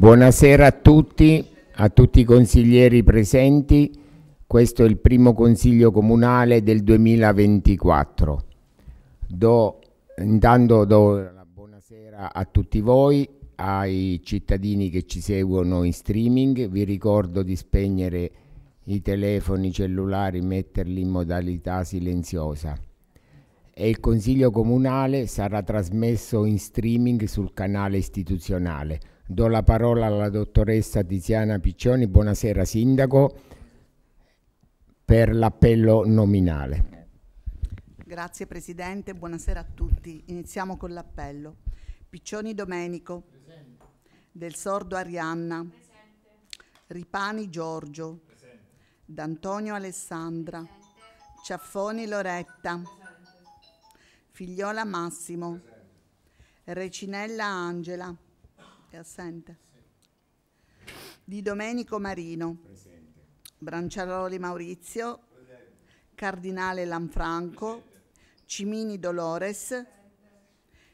Buonasera a tutti, a tutti i consiglieri presenti. Questo è il primo consiglio comunale del 2024. Do, intanto do la buonasera a tutti voi, ai cittadini che ci seguono in streaming. Vi ricordo di spegnere i telefoni cellulari, metterli in modalità silenziosa. E il consiglio comunale sarà trasmesso in streaming sul canale istituzionale. Do la parola alla dottoressa Tiziana Piccioni. Buonasera Sindaco per l'appello nominale. Grazie Presidente, buonasera a tutti. Iniziamo con l'appello. Piccioni Domenico, Presente. Del Sordo Arianna, Presente. Ripani Giorgio, Presente. D'Antonio Alessandra, Ciaffoni Loretta, Figliola Massimo, Recinella Angela, è assente. Di Domenico Marino. Presente. Branciaroli Maurizio. Presente. Cardinale Lanfranco. Presente. Cimini Dolores. Presente.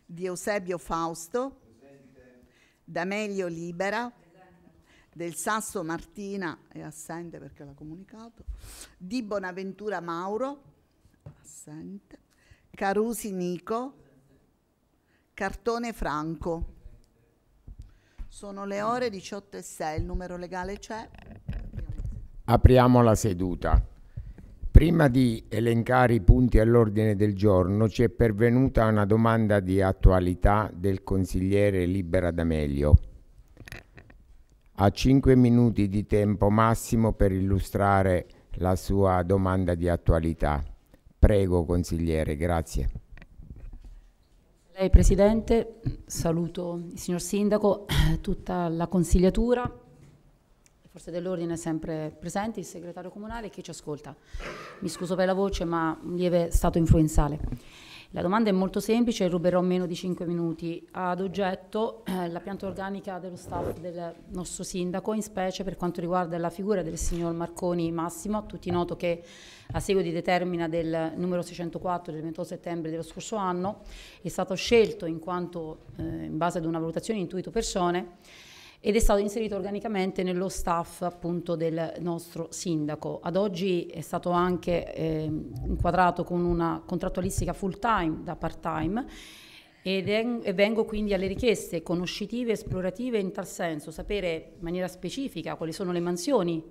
Di Eusebio Fausto. Presente. D'Amelio Libera. Del Sasso Martina è assente perché l'ha comunicato. Di Bonaventura Mauro. Assente. Carusi Nico. Cartone Franco. Sono le ore 18 e 6, il numero legale c'è. Apriamo la seduta. Prima di elencare i punti all'ordine del giorno ci è pervenuta una domanda di attualità del consigliere Libera D'Amelio. Ha 5 minuti di tempo massimo per illustrare la sua domanda di attualità. Prego consigliere, grazie. Lei Presidente, saluto il signor Sindaco, tutta la consigliatura, le forze dell'ordine sempre presenti, il segretario comunale e chi ci ascolta. Mi scuso per la voce ma un lieve stato influenzale. La domanda è molto semplice, ruberò meno di 5 minuti. Ad oggetto eh, la pianta organica dello staff del nostro sindaco, in specie per quanto riguarda la figura del signor Marconi Massimo, a tutti noto che a seguito di determina del numero 604 del 28 settembre dello scorso anno è stato scelto in quanto eh, in base ad una valutazione intuito persone ed è stato inserito organicamente nello staff appunto del nostro sindaco. Ad oggi è stato anche eh, inquadrato con una contrattualistica full time da part time e vengo quindi alle richieste conoscitive, esplorative in tal senso, sapere in maniera specifica quali sono le mansioni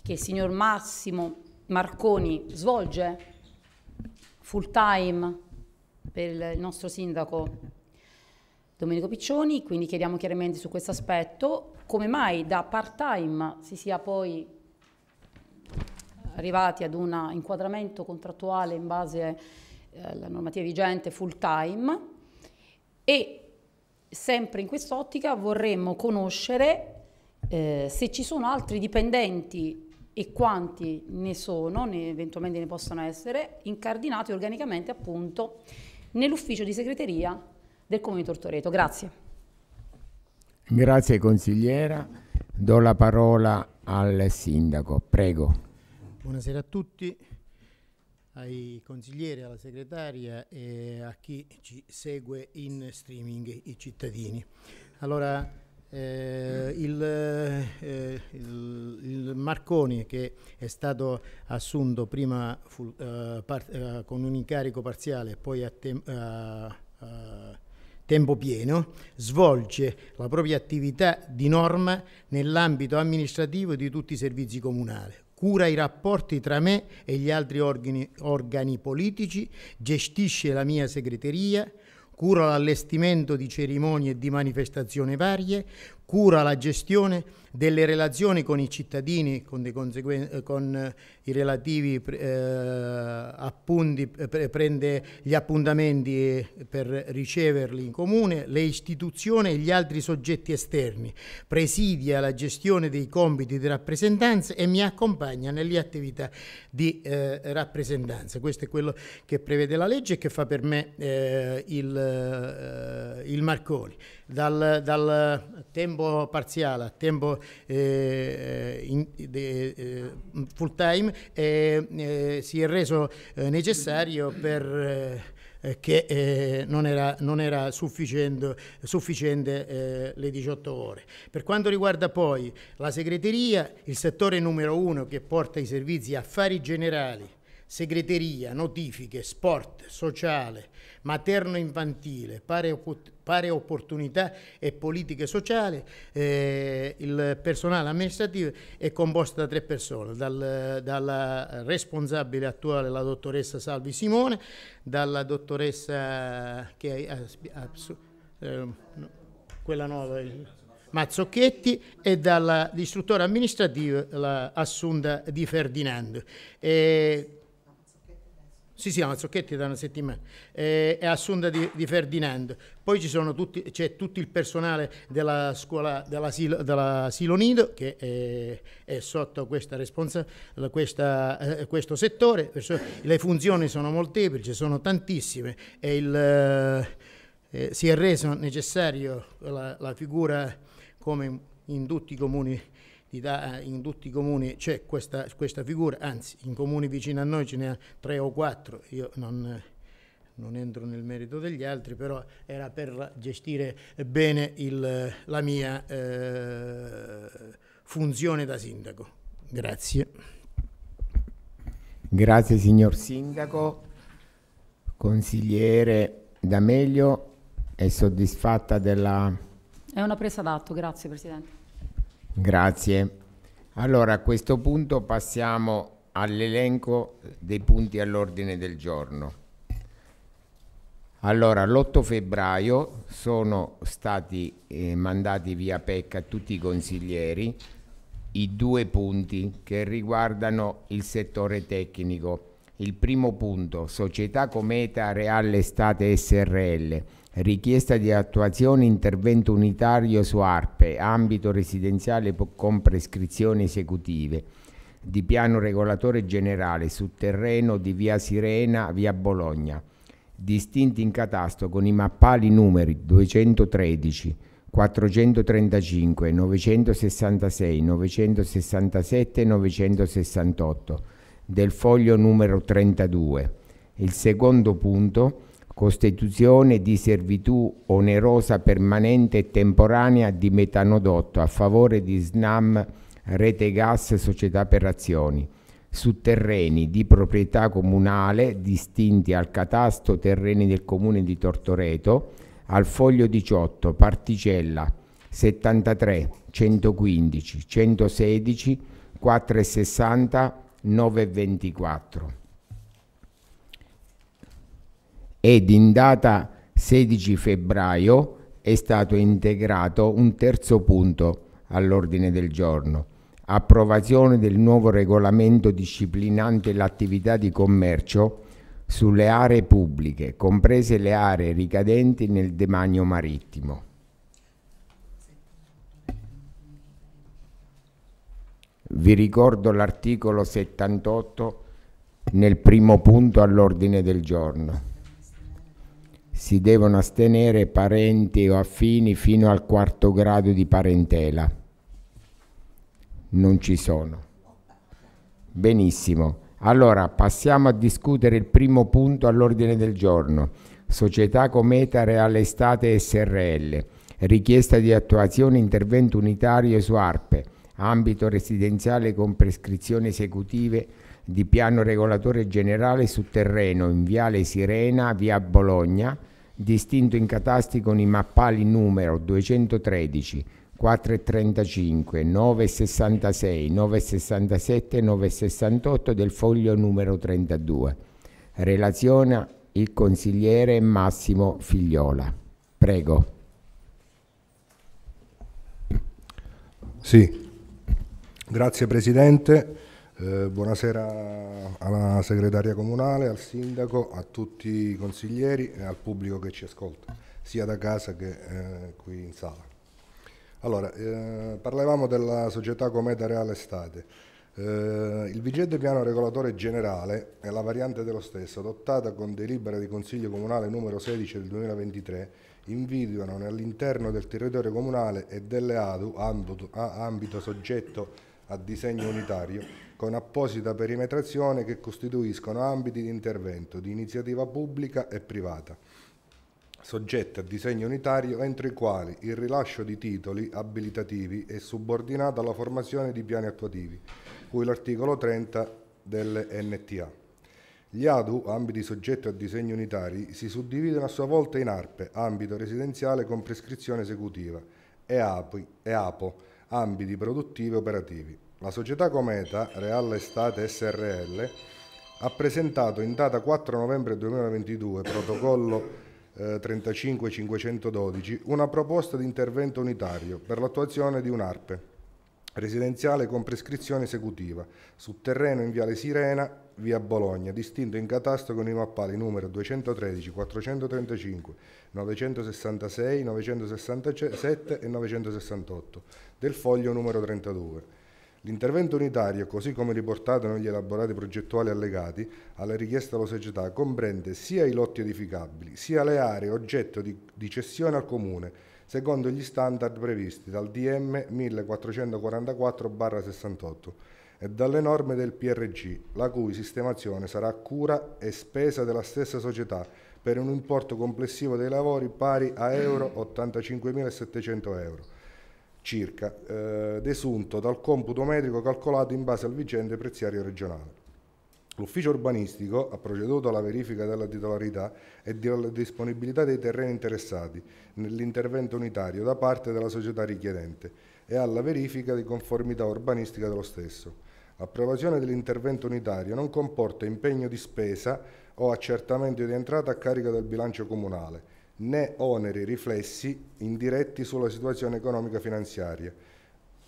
che il signor Massimo Marconi svolge full time per il nostro sindaco Domenico Piccioni, quindi chiediamo chiaramente su questo aspetto come mai da part-time si sia poi arrivati ad un inquadramento contrattuale in base eh, alla normativa vigente full-time e sempre in quest'ottica vorremmo conoscere eh, se ci sono altri dipendenti e quanti ne sono, ne eventualmente ne possono essere, incardinati organicamente appunto nell'ufficio di segreteria del Comune di Tortoreto. Grazie. Grazie consigliera. Do la parola al sindaco. Prego. Buonasera a tutti, ai consiglieri, alla segretaria e a chi ci segue in streaming, i cittadini. Allora, eh, il, eh, il, il, Marconi che è stato assunto prima fu, eh, part, eh, con un incarico parziale e poi a tempo tempo pieno, svolge la propria attività di norma nell'ambito amministrativo di tutti i servizi comunali, cura i rapporti tra me e gli altri organi, organi politici, gestisce la mia segreteria, cura l'allestimento di cerimonie e di manifestazioni varie, cura la gestione delle relazioni con i cittadini, con, conseguen- eh, con eh, i relativi eh, appunti, pre- prende gli appuntamenti per riceverli in comune, le istituzioni e gli altri soggetti esterni, presidia la gestione dei compiti di rappresentanza e mi accompagna nelle attività di eh, rappresentanza. Questo è quello che prevede la legge e che fa per me eh, il, eh, il Marconi dal, dal tempo parziale a tempo eh, in, de, eh, full time eh, si è reso eh, necessario per eh, che eh, non era, non era sufficiente, sufficiente eh, le 18 ore. Per quanto riguarda poi la segreteria, il settore numero uno che porta i servizi affari generali segreteria, notifiche, sport, sociale, materno-infantile, pare, pare, opportunità e politiche sociali. Eh, il personale amministrativo è composto da tre persone, dal, dalla responsabile attuale, la dottoressa Salvi Simone, dalla dottoressa che ha, ha, eh, quella nuova... Il, Mazzocchetti e dall'istruttore amministrativo l'assunta Di Ferdinando. E sì, sì, ma Zocchetti da una settimana. Eh, è assunta di, di Ferdinando. Poi tutti, c'è tutto il personale della scuola dell'asilo, dell'asilo nido che è, eh, è sotto questa responsa, questa, eh, questo settore. Le funzioni sono molteplici, sono tantissime e il, eh, eh, si è reso necessario la, la figura come in tutti i comuni eh, in tutti i comuni c'è questa, questa, figura, anzi in comuni vicino a noi ce ne ha tre o quattro, io non, non entro nel merito degli altri, però era per gestire bene il, la mia eh, funzione da sindaco. Grazie. Grazie signor sindaco, consigliere D'Amelio, è soddisfatta della... È una presa d'atto, grazie Presidente. Grazie. Allora a questo punto passiamo all'elenco dei punti all'ordine del giorno. Allora, l'8 febbraio sono stati eh, mandati via PEC a tutti i consiglieri i due punti che riguardano il settore tecnico. Il primo punto, società Cometa Reale Estate SRL, richiesta di attuazione intervento unitario su ARPE, ambito residenziale con prescrizioni esecutive, di piano regolatore generale su terreno di via Sirena, via Bologna, distinti in catasto con i mappali numeri 213, 435, 966, 967 e 968 del foglio numero 32. Il secondo punto costituzione di servitù onerosa permanente e temporanea di metanodotto a favore di Snam Rete Gas Società per Azioni su terreni di proprietà comunale distinti al catasto terreni del comune di Tortoreto al foglio 18 particella 73 115 116 460 924 ed in data 16 febbraio è stato integrato un terzo punto all'ordine del giorno. Approvazione del nuovo regolamento disciplinante l'attività di commercio sulle aree pubbliche, comprese le aree ricadenti nel demanio marittimo. Vi ricordo l'articolo 78 nel primo punto all'ordine del giorno si devono astenere parenti o affini fino al quarto grado di parentela. Non ci sono. Benissimo. Allora passiamo a discutere il primo punto all'ordine del giorno. Società Cometa Reale Estate SRL. Richiesta di attuazione intervento unitario su ARPE, ambito residenziale con prescrizioni esecutive di piano regolatore generale su terreno in Viale Sirena, Via Bologna, distinto in catasti con i mappali numero 213, 435, 966, 967 e 968 del foglio numero 32. Relaziona il consigliere Massimo Figliola. Prego. Sì, grazie Presidente. Eh, buonasera alla segretaria comunale, al sindaco, a tutti i consiglieri e al pubblico che ci ascolta, sia da casa che eh, qui in sala. Allora, eh, parlavamo della società Cometa Reale Estate. Eh, il vigente piano regolatore generale è la variante dello stesso, adottata con delibera di Consiglio Comunale numero 16 del 2023, individuano all'interno del territorio comunale e delle ADU, ambito, ambito soggetto a disegno unitario, con apposita perimetrazione che costituiscono ambiti di intervento di iniziativa pubblica e privata, soggetti a disegno unitario entro i quali il rilascio di titoli abilitativi è subordinato alla formazione di piani attuativi, cui l'articolo 30 delle NTA. Gli ADU, ambiti soggetti a disegni unitari, si suddividono a sua volta in ARPE, ambito residenziale con prescrizione esecutiva, e, APO, ambiti produttivi e operativi. La società Cometa, Real Estate SRL, ha presentato in data 4 novembre 2022, protocollo eh, 35512, una proposta di intervento unitario per l'attuazione di un'ARPE residenziale con prescrizione esecutiva su terreno in Viale Sirena, via Bologna, distinto in catastro con i mappali numero 213, 435, 966, 967 e 968 del foglio numero 32 L'intervento unitario, così come riportato negli elaborati progettuali allegati alla richiesta della società, comprende sia i lotti edificabili, sia le aree oggetto di, di cessione al Comune, secondo gli standard previsti dal DM 1444-68 e dalle norme del PRG, la cui sistemazione sarà a cura e spesa della stessa società per un importo complessivo dei lavori pari a euro 85.700 euro circa, eh, desunto dal computo metrico calcolato in base al vigente preziario regionale. L'ufficio urbanistico ha proceduto alla verifica della titolarità e della disponibilità dei terreni interessati nell'intervento unitario da parte della società richiedente e alla verifica di conformità urbanistica dello stesso. L'approvazione dell'intervento unitario non comporta impegno di spesa o accertamento di entrata a carico del bilancio comunale né oneri riflessi indiretti sulla situazione economica finanziaria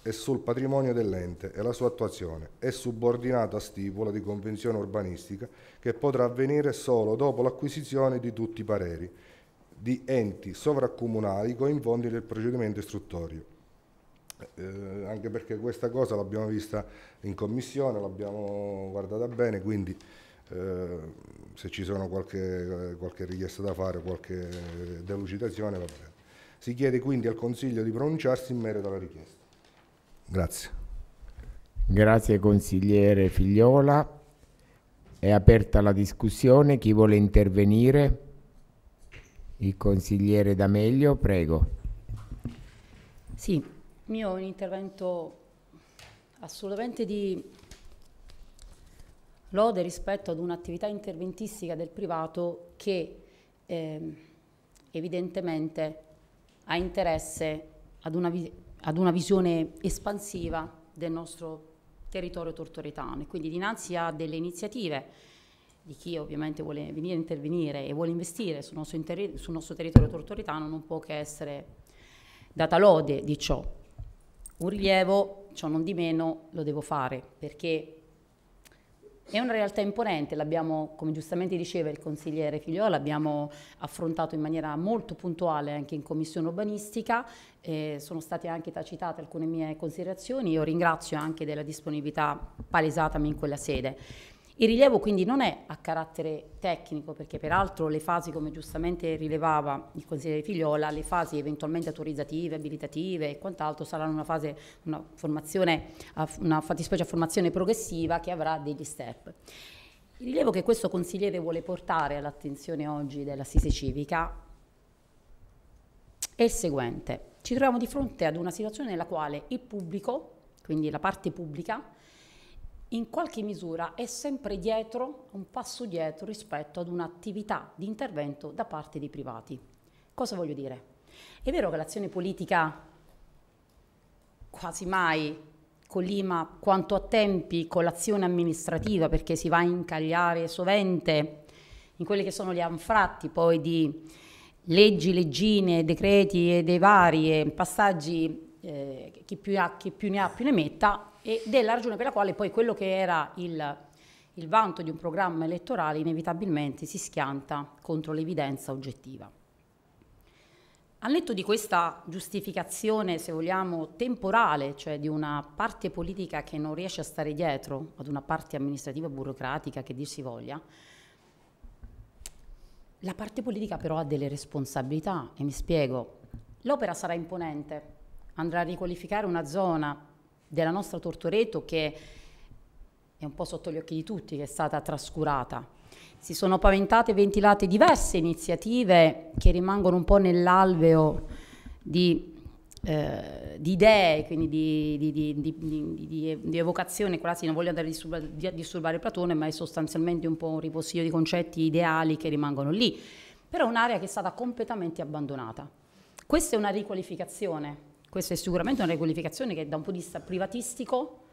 e sul patrimonio dell'ente e la sua attuazione è subordinato a stipula di convenzione urbanistica che potrà avvenire solo dopo l'acquisizione di tutti i pareri di enti sovraccomunali coinvolti nel procedimento istruttorio. Eh, anche perché questa cosa l'abbiamo vista in commissione, l'abbiamo guardata bene, quindi eh, se ci sono qualche, qualche richiesta da fare, qualche delucidazione va bene. Si chiede quindi al Consiglio di pronunciarsi in merito alla richiesta. Grazie. Grazie consigliere Figliola. È aperta la discussione. Chi vuole intervenire? Il consigliere D'Amelio, prego. Sì, mio è un intervento assolutamente di lode rispetto ad un'attività interventistica del privato che eh, evidentemente ha interesse ad una, ad una visione espansiva del nostro territorio tortoretano e quindi dinanzi a delle iniziative di chi ovviamente vuole venire a intervenire e vuole investire sul nostro, sul nostro territorio tortoretano non può che essere data lode di ciò. Un rilievo, ciò non di meno, lo devo fare perché è una realtà imponente, l'abbiamo, come giustamente diceva il consigliere Figliola, l'abbiamo affrontato in maniera molto puntuale anche in commissione urbanistica, eh, sono state anche tacitate alcune mie considerazioni, io ringrazio anche della disponibilità palesatami in quella sede. Il rilievo quindi non è a carattere tecnico, perché peraltro le fasi, come giustamente rilevava il consigliere Figliola, le fasi eventualmente autorizzative, abilitative e quant'altro saranno una fase, una formazione, una fattispecie a formazione progressiva che avrà degli step. Il rilievo che questo consigliere vuole portare all'attenzione oggi dell'assise civica è il seguente. Ci troviamo di fronte ad una situazione nella quale il pubblico, quindi la parte pubblica, in qualche misura è sempre dietro, un passo dietro rispetto ad un'attività di intervento da parte dei privati. Cosa voglio dire? È vero che l'azione politica quasi mai collima quanto a tempi con l'azione amministrativa perché si va a incagliare sovente in quelli che sono gli anfratti poi di leggi, leggine, decreti e dei vari passaggi, eh, chi più ha, chi più ne ha più ne metta, ed è la ragione per la quale poi quello che era il, il vanto di un programma elettorale inevitabilmente si schianta contro l'evidenza oggettiva. Al netto di questa giustificazione, se vogliamo, temporale, cioè di una parte politica che non riesce a stare dietro ad una parte amministrativa burocratica che dir si voglia, la parte politica però ha delle responsabilità e mi spiego. L'opera sarà imponente, andrà a riqualificare una zona della nostra Tortoreto che è un po' sotto gli occhi di tutti, che è stata trascurata. Si sono paventate e ventilate diverse iniziative che rimangono un po' nell'alveo di, eh, di idee, quindi di, di, di, evocazione, quasi non voglio andare a disturbare, disturbare Platone, ma è sostanzialmente un po' un ripostiglio di concetti ideali che rimangono lì. Però è un'area che è stata completamente abbandonata. Questa è una riqualificazione questa è sicuramente una riqualificazione che da un punto di vista privatistico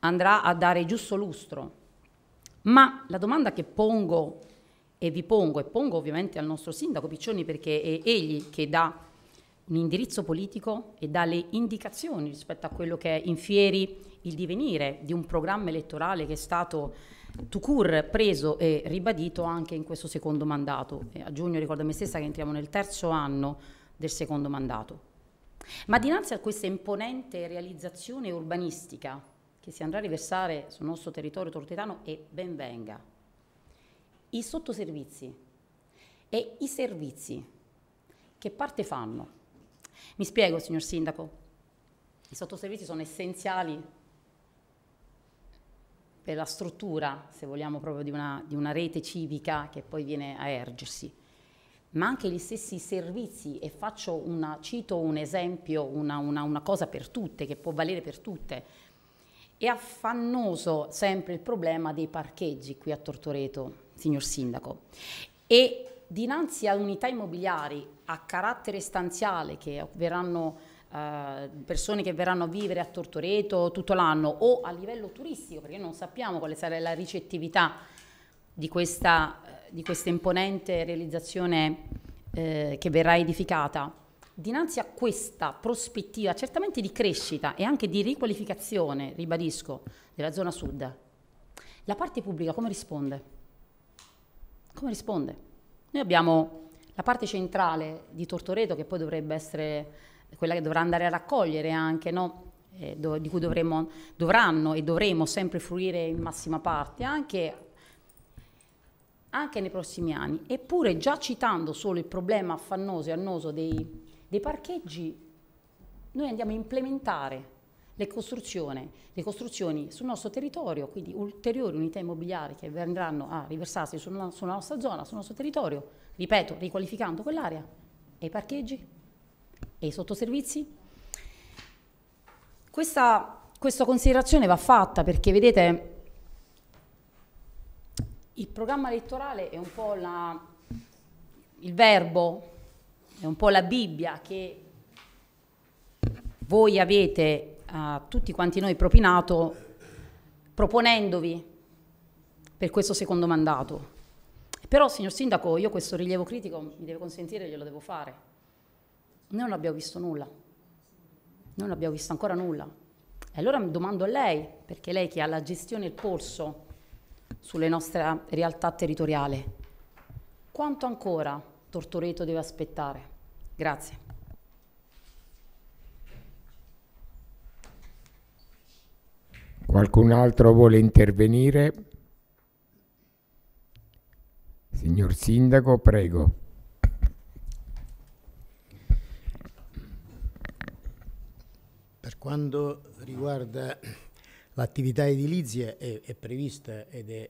andrà a dare giusto lustro. Ma la domanda che pongo e vi pongo, e pongo ovviamente al nostro sindaco Piccioni perché è egli che dà un indirizzo politico e dà le indicazioni rispetto a quello che è in fieri il divenire di un programma elettorale che è stato tucur preso e ribadito anche in questo secondo mandato. E a giugno ricordo a me stessa che entriamo nel terzo anno del secondo mandato. Ma dinanzi a questa imponente realizzazione urbanistica che si andrà a riversare sul nostro territorio tortetano e ben venga, i sottoservizi e i servizi che parte fanno? Mi spiego, signor Sindaco. I sottoservizi sono essenziali per la struttura, se vogliamo, proprio di una, di una rete civica che poi viene a ergersi ma anche gli stessi servizi e una, cito un esempio, una, una, una cosa per tutte, che può valere per tutte. È affannoso sempre il problema dei parcheggi qui a Tortoreto, signor Sindaco. E dinanzi a unità immobiliari a carattere stanziale che verranno eh, persone che verranno a vivere a Tortoreto tutto l'anno o a livello turistico perché non sappiamo quale sarà la ricettività di questa di questa imponente realizzazione eh, che verrà edificata, dinanzi a questa prospettiva certamente di crescita e anche di riqualificazione, ribadisco, della zona sud, la parte pubblica come risponde? Come risponde? Noi abbiamo la parte centrale di Tortoreto che poi dovrebbe essere quella che dovrà andare a raccogliere anche, no? eh, do, di cui dovremo, dovranno e dovremo sempre fruire in massima parte, anche anche nei prossimi anni. Eppure già citando solo il problema affannoso e annoso dei, dei parcheggi, noi andiamo a implementare le costruzioni, le costruzioni, sul nostro territorio, quindi ulteriori unità immobiliari che verranno a riversarsi sulla, sulla nostra zona, sul nostro territorio, ripeto, riqualificando quell'area, e i parcheggi, e i sottoservizi. Questa, questa considerazione va fatta perché, vedete, il programma elettorale è un po' la, il verbo, è un po' la Bibbia che voi avete a uh, eh, tutti quanti noi propinato proponendovi per questo secondo mandato. Però, signor Sindaco, io questo rilievo critico mi deve consentire, glielo devo fare. Noi non abbiamo visto nulla, noi non abbiamo visto ancora nulla. E allora domando a lei, perché lei che ha la gestione e il polso sulle nostre realtà territoriali. Quanto ancora Tortoreto deve aspettare? Grazie. Qualcun altro vuole intervenire? Signor Sindaco, prego. Per quanto riguarda l'attività edilizia è, è prevista ed è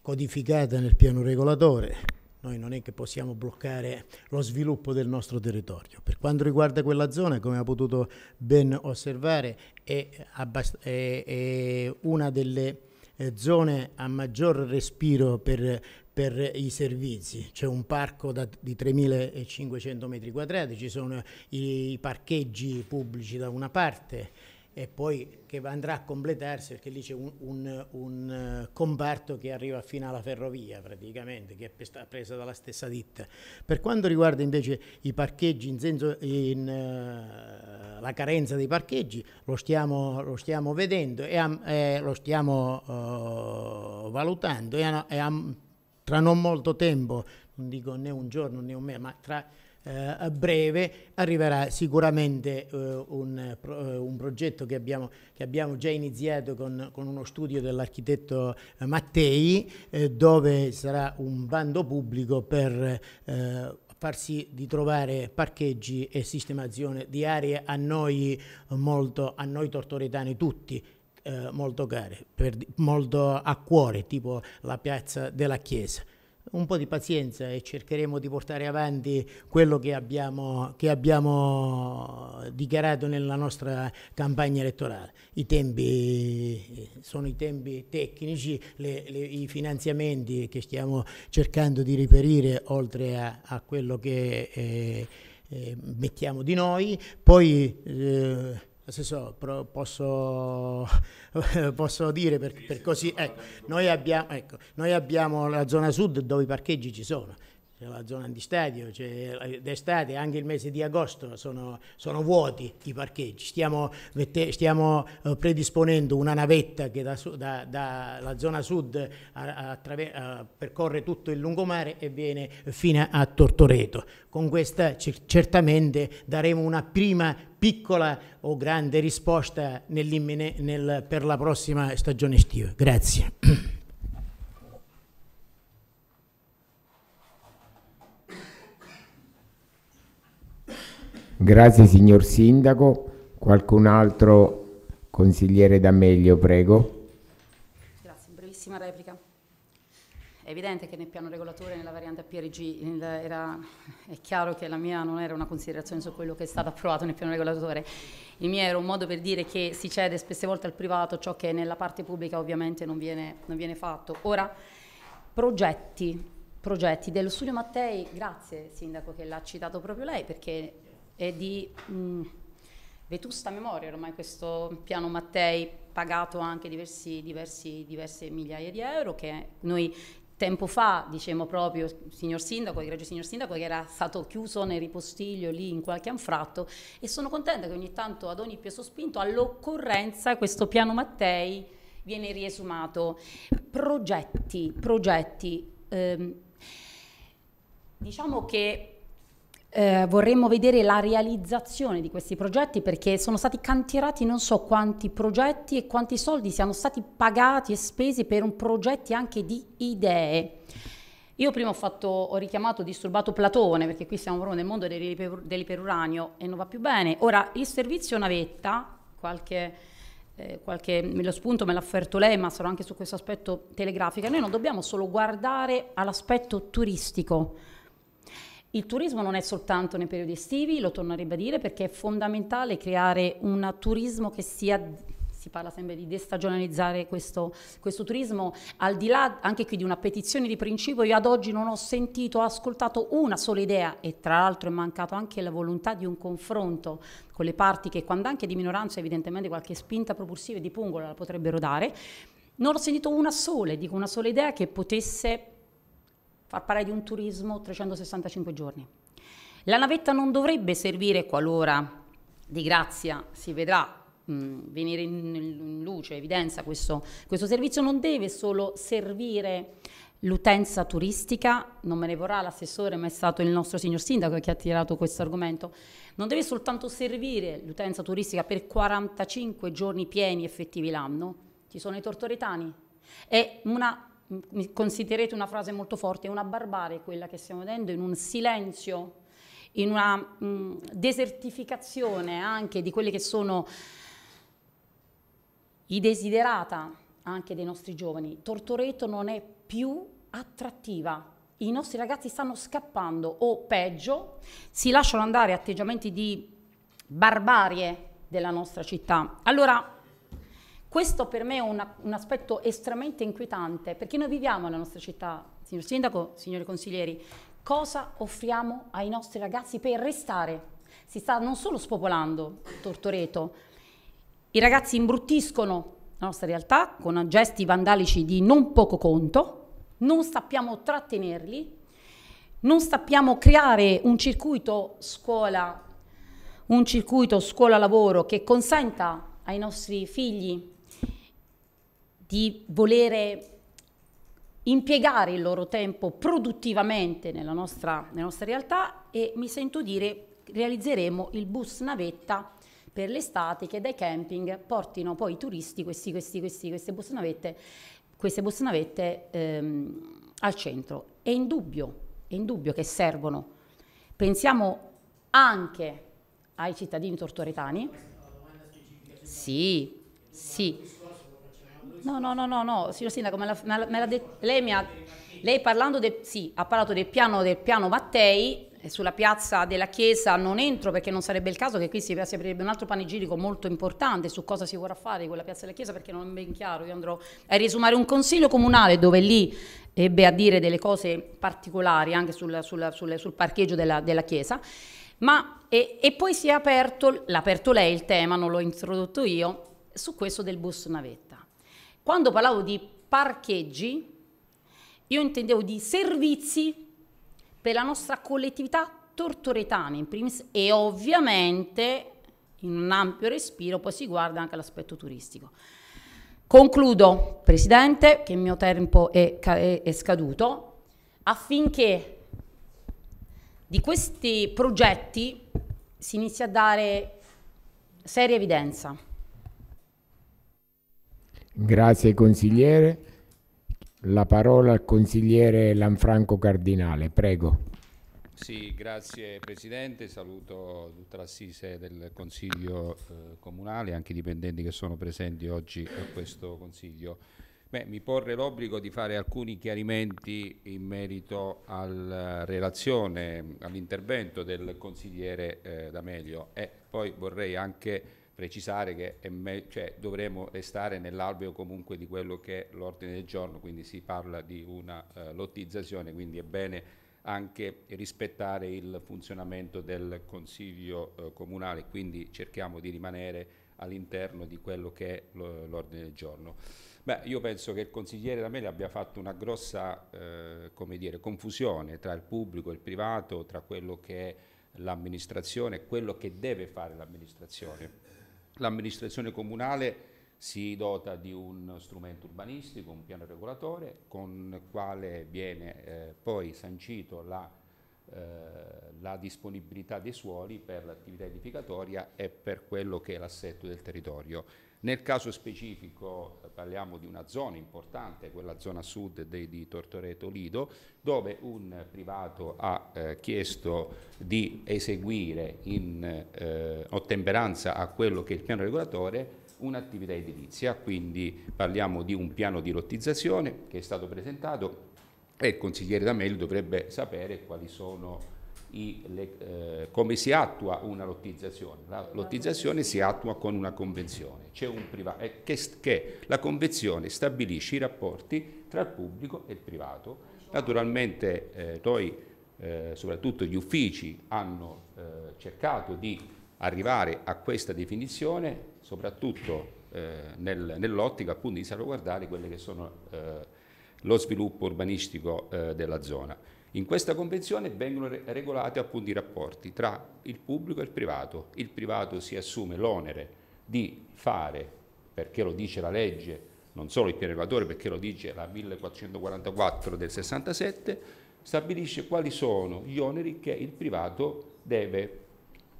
codificata nel piano regolatore, noi non è che possiamo bloccare lo sviluppo del nostro territorio. Per quanto riguarda quella zona, come ha potuto ben osservare, è, è, è una delle eh, zone a maggior respiro per, per i servizi. C'è un parco da, di 3.500 metri quadrati, ci sono i, i parcheggi pubblici da una parte, e poi che andrà a completarsi perché lì c'è un, un, un, eh, comparto che arriva fino alla ferrovia praticamente che è presa dalla stessa ditta per quanto riguarda invece i parcheggi in senso, in, uh, la carenza dei parcheggi lo stiamo, lo stiamo vedendo e, am, eh, lo stiamo uh, valutando e, am, tra non molto tempo non dico né un giorno né un mese ma tra eh, a breve arriverà sicuramente eh, un, eh, un, progetto che abbiamo, che abbiamo già iniziato con, con uno studio dell'architetto eh, Mattei eh, dove sarà un bando pubblico per eh, farsi di trovare parcheggi e sistemazione di aree a noi, molto, a noi tortoretani tutti, eh, molto care, per, molto a cuore, tipo la piazza della Chiesa un po' di pazienza e cercheremo di portare avanti quello che abbiamo, che abbiamo, dichiarato nella nostra campagna elettorale. I tempi sono i tempi tecnici, le, le, i finanziamenti che stiamo cercando di riferire oltre a, a quello che eh, eh, mettiamo di noi, poi... Eh, nel senso, posso, posso, dire per, per così, ecco noi, abbiamo, ecco noi, abbiamo, la zona sud dove i parcheggi ci sono c'è la zona antistadio, cioè eh, d'estate anche il mese di agosto sono, sono vuoti i parcheggi, stiamo, stiamo, eh, predisponendo una navetta che dalla da, da zona sud a, percorre tutto il lungomare e viene fino a Tortoreto. Con questa certamente daremo una prima piccola o grande risposta nel, per la prossima stagione estiva. Grazie. Grazie signor Sindaco. Qualcun altro consigliere da meglio, prego. Grazie, brevissima replica. È evidente che nel piano regolatore, nella variante PRG, era, è chiaro che la mia non era una considerazione su quello che è stato approvato nel piano regolatore. Il mio era un modo per dire che si cede spesse volte al privato ciò che nella parte pubblica ovviamente non viene, non viene fatto. Ora, progetti, progetti dello studio Mattei, grazie Sindaco che l'ha citato proprio lei, perché e di mh, mm, vetusta memoria ormai questo piano Mattei pagato anche diversi, diversi, diverse migliaia di euro che noi tempo fa, dicevamo proprio, signor Sindaco, egregio signor Sindaco, che era stato chiuso nel ripostiglio lì in qualche anfratto e sono contenta che ogni tanto ad ogni peso spinto all'occorrenza questo piano Mattei viene riesumato. Progetti, progetti. Ehm, diciamo che eh, vorremmo vedere la realizzazione di questi progetti perché sono stati cantierati non so quanti progetti e quanti soldi siano stati pagati e spesi per un progetto anche di idee. Io prima ho, fatto, ho richiamato disturbato Platone, perché qui siamo proprio nel mondo dell'iperuranio e non va più bene. Ora, il servizio navetta, qualche, eh, qualche, lo spunto me l'ha offerto lei, ma sarò anche su questo aspetto telegrafico, noi non dobbiamo solo guardare all'aspetto turistico, il turismo non è soltanto nei periodi estivi, lo torno a ribadire, perché è fondamentale creare un turismo che sia si parla sempre di destagionalizzare questo, questo, turismo, al di là anche qui di una petizione di principio, io ad oggi non ho sentito, ho ascoltato una sola idea e tra l'altro è mancato anche la volontà di un confronto con le parti che quando anche di minoranza evidentemente qualche spinta propulsiva di pungola la potrebbero dare, non ho sentito una sola, dico una sola idea che potesse far parlare di un turismo 365 giorni. La navetta non dovrebbe servire qualora di grazia si vedrà mh, mm, venire in, in, luce, evidenza questo, questo servizio, non deve solo servire l'utenza turistica, non me ne vorrà l'assessore, ma è stato il nostro signor sindaco che ha tirato questo argomento, non deve soltanto servire l'utenza turistica per 45 giorni pieni effettivi l'anno, ci sono i tortoretani, è una considerate una frase molto forte, è una barbarie quella che stiamo vedendo in un silenzio, in una mh, desertificazione anche di quelli che sono i desiderata anche dei nostri giovani. Tortoreto non è più attrattiva. I nostri ragazzi stanno scappando o peggio, si lasciano andare atteggiamenti di barbarie della nostra città. Allora questo per me è una, un aspetto estremamente inquietante perché noi viviamo nella nostra città, signor Sindaco, signori consiglieri, cosa offriamo ai nostri ragazzi per restare? Si sta non solo spopolando Tortoreto, i ragazzi imbruttiscono la nostra realtà con gesti vandalici di non poco conto, non sappiamo trattenerli, non sappiamo creare un circuito scuola, un circuito scuola-lavoro che consenta ai nostri figli di volere impiegare il loro tempo produttivamente nella nostra, nella nostra realtà e mi sento dire realizzeremo il bus navetta per l'estate che dai camping portino poi i turisti questi, questi, questi, queste bus navette, queste bus navette ehm, al centro. È indubbio, è indubbio che servono. Pensiamo anche ai cittadini tortoretani. Sì, sì. No, no, no, no, no, signor Sindaco, me la, me la, me lei, mi ha, lei parlando del, sì, ha parlato del piano, del piano Mattei, eh, sulla piazza della chiesa non entro perché non sarebbe il caso che qui si, si aprirebbe un altro panegirico molto importante su cosa si vorrà fare di quella piazza della chiesa perché non è ben chiaro, io andrò a riesumare un consiglio comunale dove lì ebbe a dire delle cose particolari anche sul, sul, sul, sul parcheggio della, della chiesa, ma e, e poi si è aperto, l'ha aperto lei il tema, non l'ho introdotto io, su questo del bus navetta. Quando parlavo di parcheggi, io intendevo di servizi per la nostra collettività tortoretana in primis e ovviamente in un ampio respiro poi si guarda anche l'aspetto turistico. Concludo, Presidente, che il mio tempo è, è, è scaduto, affinché di questi progetti si inizi a dare seria evidenza. Grazie consigliere. La parola al consigliere Lanfranco Cardinale, prego. Sì, grazie Presidente, saluto tutta l'assise del Consiglio eh, Comunale, anche i dipendenti che sono presenti oggi a questo Consiglio. Beh, mi porre l'obbligo di fare alcuni chiarimenti in merito alla eh, relazione, all'intervento del consigliere eh, D'Amelio e poi vorrei anche precisare che cioè, dovremo restare nell'alveo comunque di quello che è l'ordine del giorno, quindi si parla di una eh, lottizzazione, quindi è bene anche rispettare il funzionamento del Consiglio eh, Comunale, quindi cerchiamo di rimanere all'interno di quello che è l'ordine del giorno. Beh, io penso che il consigliere D'Amelio abbia fatto una grossa eh, dire, confusione tra il pubblico e il privato, tra quello che è l'amministrazione e quello che deve fare l'amministrazione L'amministrazione comunale si dota di un strumento urbanistico, un piano regolatore, con il quale viene eh, poi sancito la, eh, la, disponibilità dei suoli per l'attività edificatoria e per quello che è l'assetto del territorio. Nel caso specifico eh, parliamo di una zona importante, quella zona sud de, di Tortoreto Lido, dove un privato ha eh, chiesto di eseguire in eh, ottemperanza a quello che è il piano regolatore un'attività edilizia, quindi parliamo di un piano di lottizzazione che è stato presentato e il consigliere D'Amelio dovrebbe sapere quali sono i, le, eh, come si attua una lottizzazione. La lottizzazione si attua con una convenzione, un privato, che, che la convenzione stabilisce i rapporti tra il pubblico e il privato. Naturalmente eh, poi eh, soprattutto gli uffici hanno eh, cercato di arrivare a questa definizione, soprattutto eh, nel, nell'ottica appunto di salvaguardare quelli che sono eh, lo sviluppo urbanistico della zona. In questa convenzione vengono regolati appunto i rapporti tra il pubblico e il privato. Il privato si assume l'onere di fare, perché lo dice la legge, non solo il piano regolatore, perché lo dice la 1444 del 67, stabilisce quali sono gli oneri che il privato deve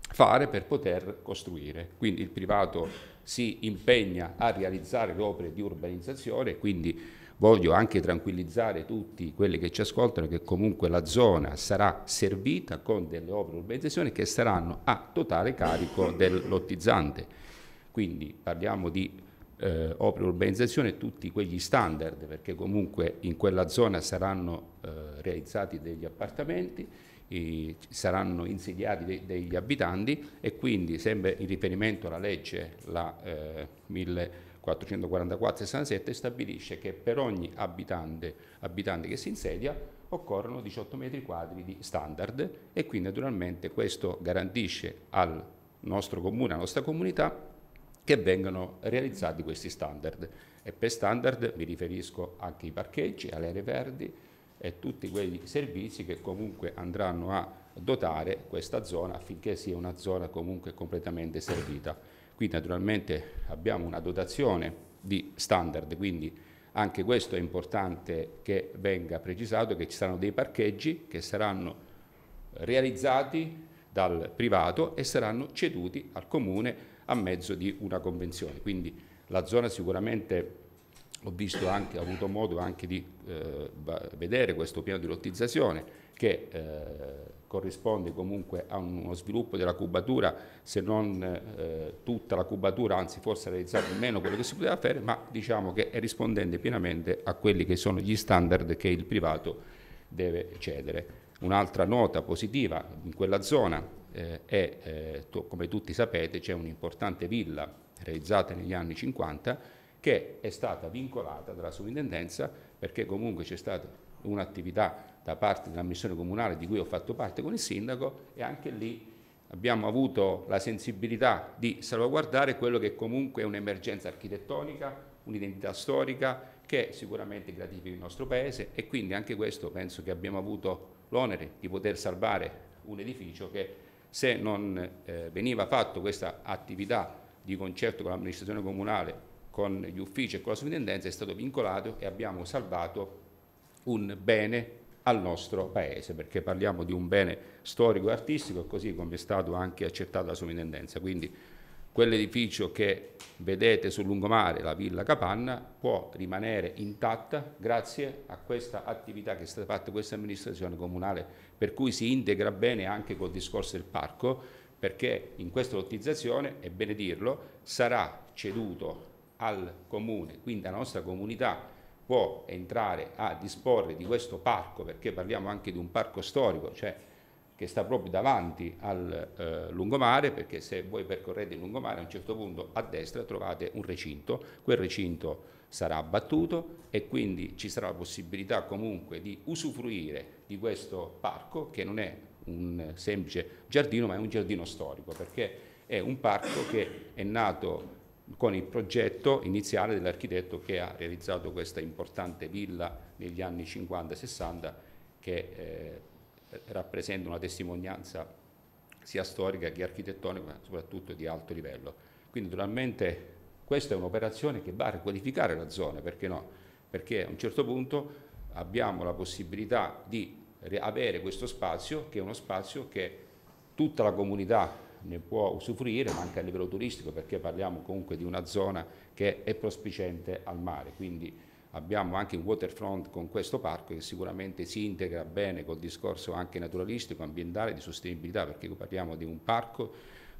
fare per poter costruire. Quindi il privato si impegna a realizzare le opere di urbanizzazione, quindi Voglio anche tranquillizzare tutti quelli che ci ascoltano che comunque la zona sarà servita con delle opere urbanizzazione che saranno a totale carico del lottizzante. Quindi parliamo di eh, opere urbanizzazione e tutti quegli standard perché comunque in quella zona saranno eh, realizzati degli appartamenti saranno insediati de degli abitanti e quindi sempre in riferimento alla legge la eh, 1000 444-67 stabilisce che per ogni abitante, abitante che si insedia occorrono 18 metri quadri di standard e quindi naturalmente questo garantisce al nostro comune, alla nostra comunità che vengano realizzati questi standard e per standard mi riferisco anche ai parcheggi, alle aree verdi e tutti quei servizi che comunque andranno a dotare questa zona affinché sia una zona comunque completamente servita. Qui naturalmente abbiamo una dotazione di standard, quindi anche questo è importante che venga precisato che ci saranno dei parcheggi che saranno realizzati dal privato e saranno ceduti al comune a mezzo di una convenzione. Quindi la zona sicuramente ho visto anche, ho avuto modo anche di eh, vedere questo piano di lottizzazione che eh, corrisponde comunque a uno sviluppo della cubatura, se non eh, tutta la cubatura, anzi forse realizzato meno quello che si poteva fare, ma diciamo che è rispondente pienamente a quelli che sono gli standard che il privato deve cedere. Un'altra nota positiva in quella zona eh, è, eh, come tutti sapete, c'è un'importante villa realizzata negli anni 50 che è stata vincolata dalla sovrintendenza perché comunque c'è stata un'attività da parte della missione comunale di cui ho fatto parte con il sindaco e anche lì abbiamo avuto la sensibilità di salvaguardare quello che comunque è un'emergenza architettonica, un'identità storica che sicuramente gratifica il nostro paese e quindi anche questo penso che abbiamo avuto l'onere di poter salvare un edificio che se non eh, veniva fatto questa attività di concerto con l'amministrazione comunale, con gli uffici e con la sovrintendenza è stato vincolato e abbiamo salvato un bene al nostro paese, perché parliamo di un bene storico e artistico, così come è stato anche accettato la sovrintendenza. Quindi quell'edificio che vedete sul lungomare, la Villa Capanna, può rimanere intatta grazie a questa attività che è stata fatta da questa amministrazione comunale, per cui si integra bene anche col discorso del parco, perché in questa lottizzazione, è bene dirlo, sarà ceduto al comune, quindi alla nostra comunità può entrare a disporre di questo parco, perché parliamo anche di un parco storico, cioè che sta proprio davanti al eh, lungomare, perché se voi percorrete il lungomare a un certo punto a destra trovate un recinto, quel recinto sarà abbattuto e quindi ci sarà la possibilità comunque di usufruire di questo parco che non è un semplice giardino ma è un giardino storico perché è un parco che è nato con il progetto iniziale dell'architetto che ha realizzato questa importante villa negli anni 50 e 60 che eh, rappresenta una testimonianza sia storica che architettonica ma soprattutto di alto livello. Quindi naturalmente questa è un'operazione che va a riqualificare la zona, perché no? Perché a un certo punto abbiamo la possibilità di avere questo spazio che è uno spazio che tutta la comunità ne può usufruire, ma anche a livello turistico, perché parliamo comunque di una zona che è prospiciente al mare, quindi abbiamo anche un waterfront con questo parco che sicuramente si integra bene col discorso anche naturalistico, ambientale, di sostenibilità, perché parliamo di un parco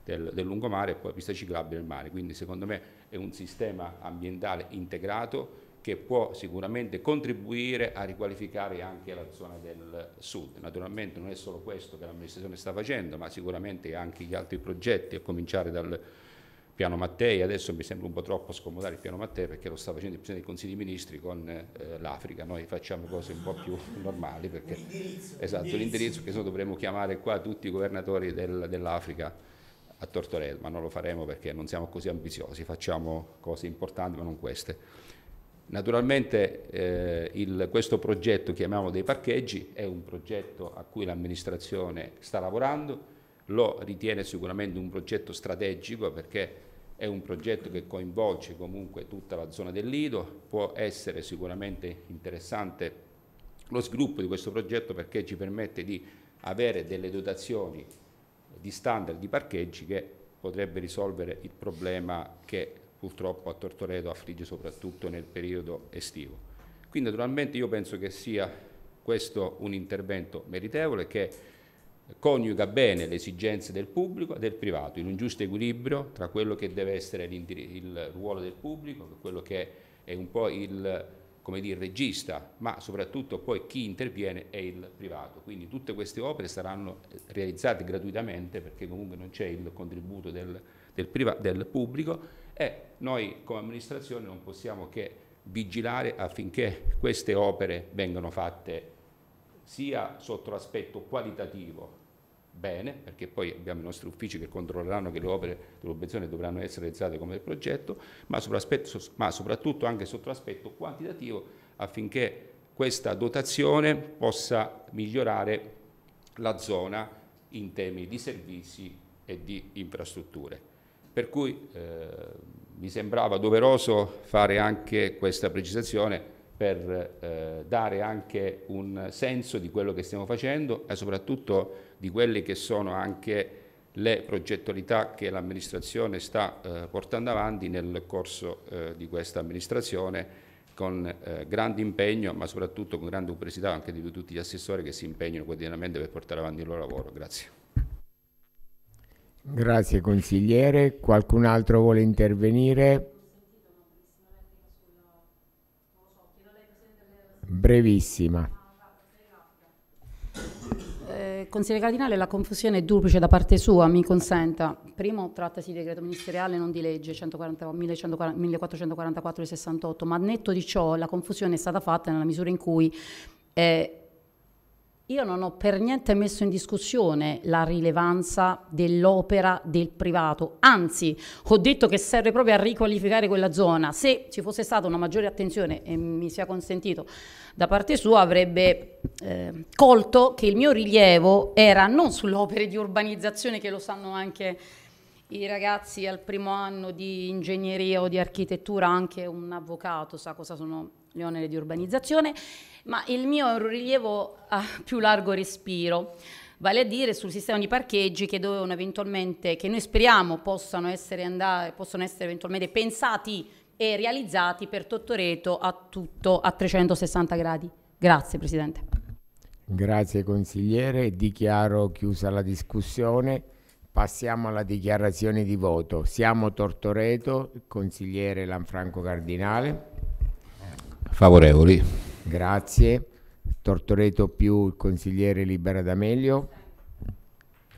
del, del lungomare e poi pista ciclabile del mare, quindi secondo me è un sistema ambientale integrato che può sicuramente contribuire a riqualificare anche la zona del sud. Naturalmente non è solo questo che l'amministrazione sta facendo, ma sicuramente anche gli altri progetti, a cominciare dal piano Mattei, adesso mi sembra un po' troppo scomodare il piano Mattei perché lo sta facendo il Presidente del Consiglio dei Ministri con eh, l'Africa, noi facciamo cose un po' più normali perché esatto, l'indirizzo che dovremmo chiamare qua tutti i governatori del, dell'Africa a Tortorello, ma non lo faremo perché non siamo così ambiziosi, facciamo cose importanti ma non queste. Naturalmente eh, il, questo progetto, chiamiamo dei parcheggi, è un progetto a cui l'amministrazione sta lavorando, lo ritiene sicuramente un progetto strategico perché è un progetto che coinvolge comunque tutta la zona del Lido, può essere sicuramente interessante lo sviluppo di questo progetto perché ci permette di avere delle dotazioni di standard di parcheggi che potrebbe risolvere il problema che purtroppo a Tortoreto affligge soprattutto nel periodo estivo. Quindi naturalmente io penso che sia questo un intervento meritevole che coniuga bene le esigenze del pubblico e del privato in un giusto equilibrio tra quello che deve essere il ruolo del pubblico, quello che è un po' il come dire, regista, ma soprattutto poi chi interviene è il privato. Quindi tutte queste opere saranno eh, realizzate gratuitamente perché comunque non c'è il contributo del, del, del pubblico e noi come amministrazione non possiamo che vigilare affinché queste opere vengano fatte sia sotto l'aspetto qualitativo bene, perché poi abbiamo i nostri uffici che controlleranno che le opere dell'obiezione dovranno essere realizzate come progetto, ma, ma soprattutto anche sotto l'aspetto quantitativo affinché questa dotazione possa migliorare la zona in termini di servizi e di infrastrutture. Per cui eh, mi sembrava doveroso fare anche questa precisazione per eh, dare anche un senso di quello che stiamo facendo e soprattutto di quelle che sono anche le progettualità che l'amministrazione sta eh, portando avanti nel corso eh, di questa amministrazione con eh, grande impegno ma soprattutto con grande complessità anche di tutti gli assessori che si impegnano quotidianamente per portare avanti il loro lavoro. Grazie. Grazie consigliere. Qualcun altro vuole intervenire? Brevissima. Eh, consigliere Cardinale, la confusione è duplice da parte sua, mi consenta. Primo, trattasi di decreto ministeriale, non di legge 1444 68, ma netto di ciò la confusione è stata fatta nella misura in cui eh, io non ho per niente messo in discussione la rilevanza dell'opera del privato, anzi ho detto che serve proprio a riqualificare quella zona. Se ci fosse stata una maggiore attenzione e mi sia consentito da parte sua avrebbe eh, colto che il mio rilievo era non sull'opera di urbanizzazione che lo sanno anche i ragazzi al primo anno di ingegneria o di architettura, anche un avvocato sa cosa sono oneri di urbanizzazione, ma il mio è un rilievo a più largo respiro vale a dire sul sistema di parcheggi che dovevano eventualmente, che noi speriamo possano essere, andare, possano essere eventualmente pensati e realizzati per Tottoreto a tutto a 360 gradi. Grazie Presidente. Grazie consigliere, dichiaro chiusa la discussione. Passiamo alla dichiarazione di voto. Siamo Tortoreto, consigliere Lanfranco Cardinale. Favorevoli. Grazie. Tortoreto più il consigliere Libera D'Amelio.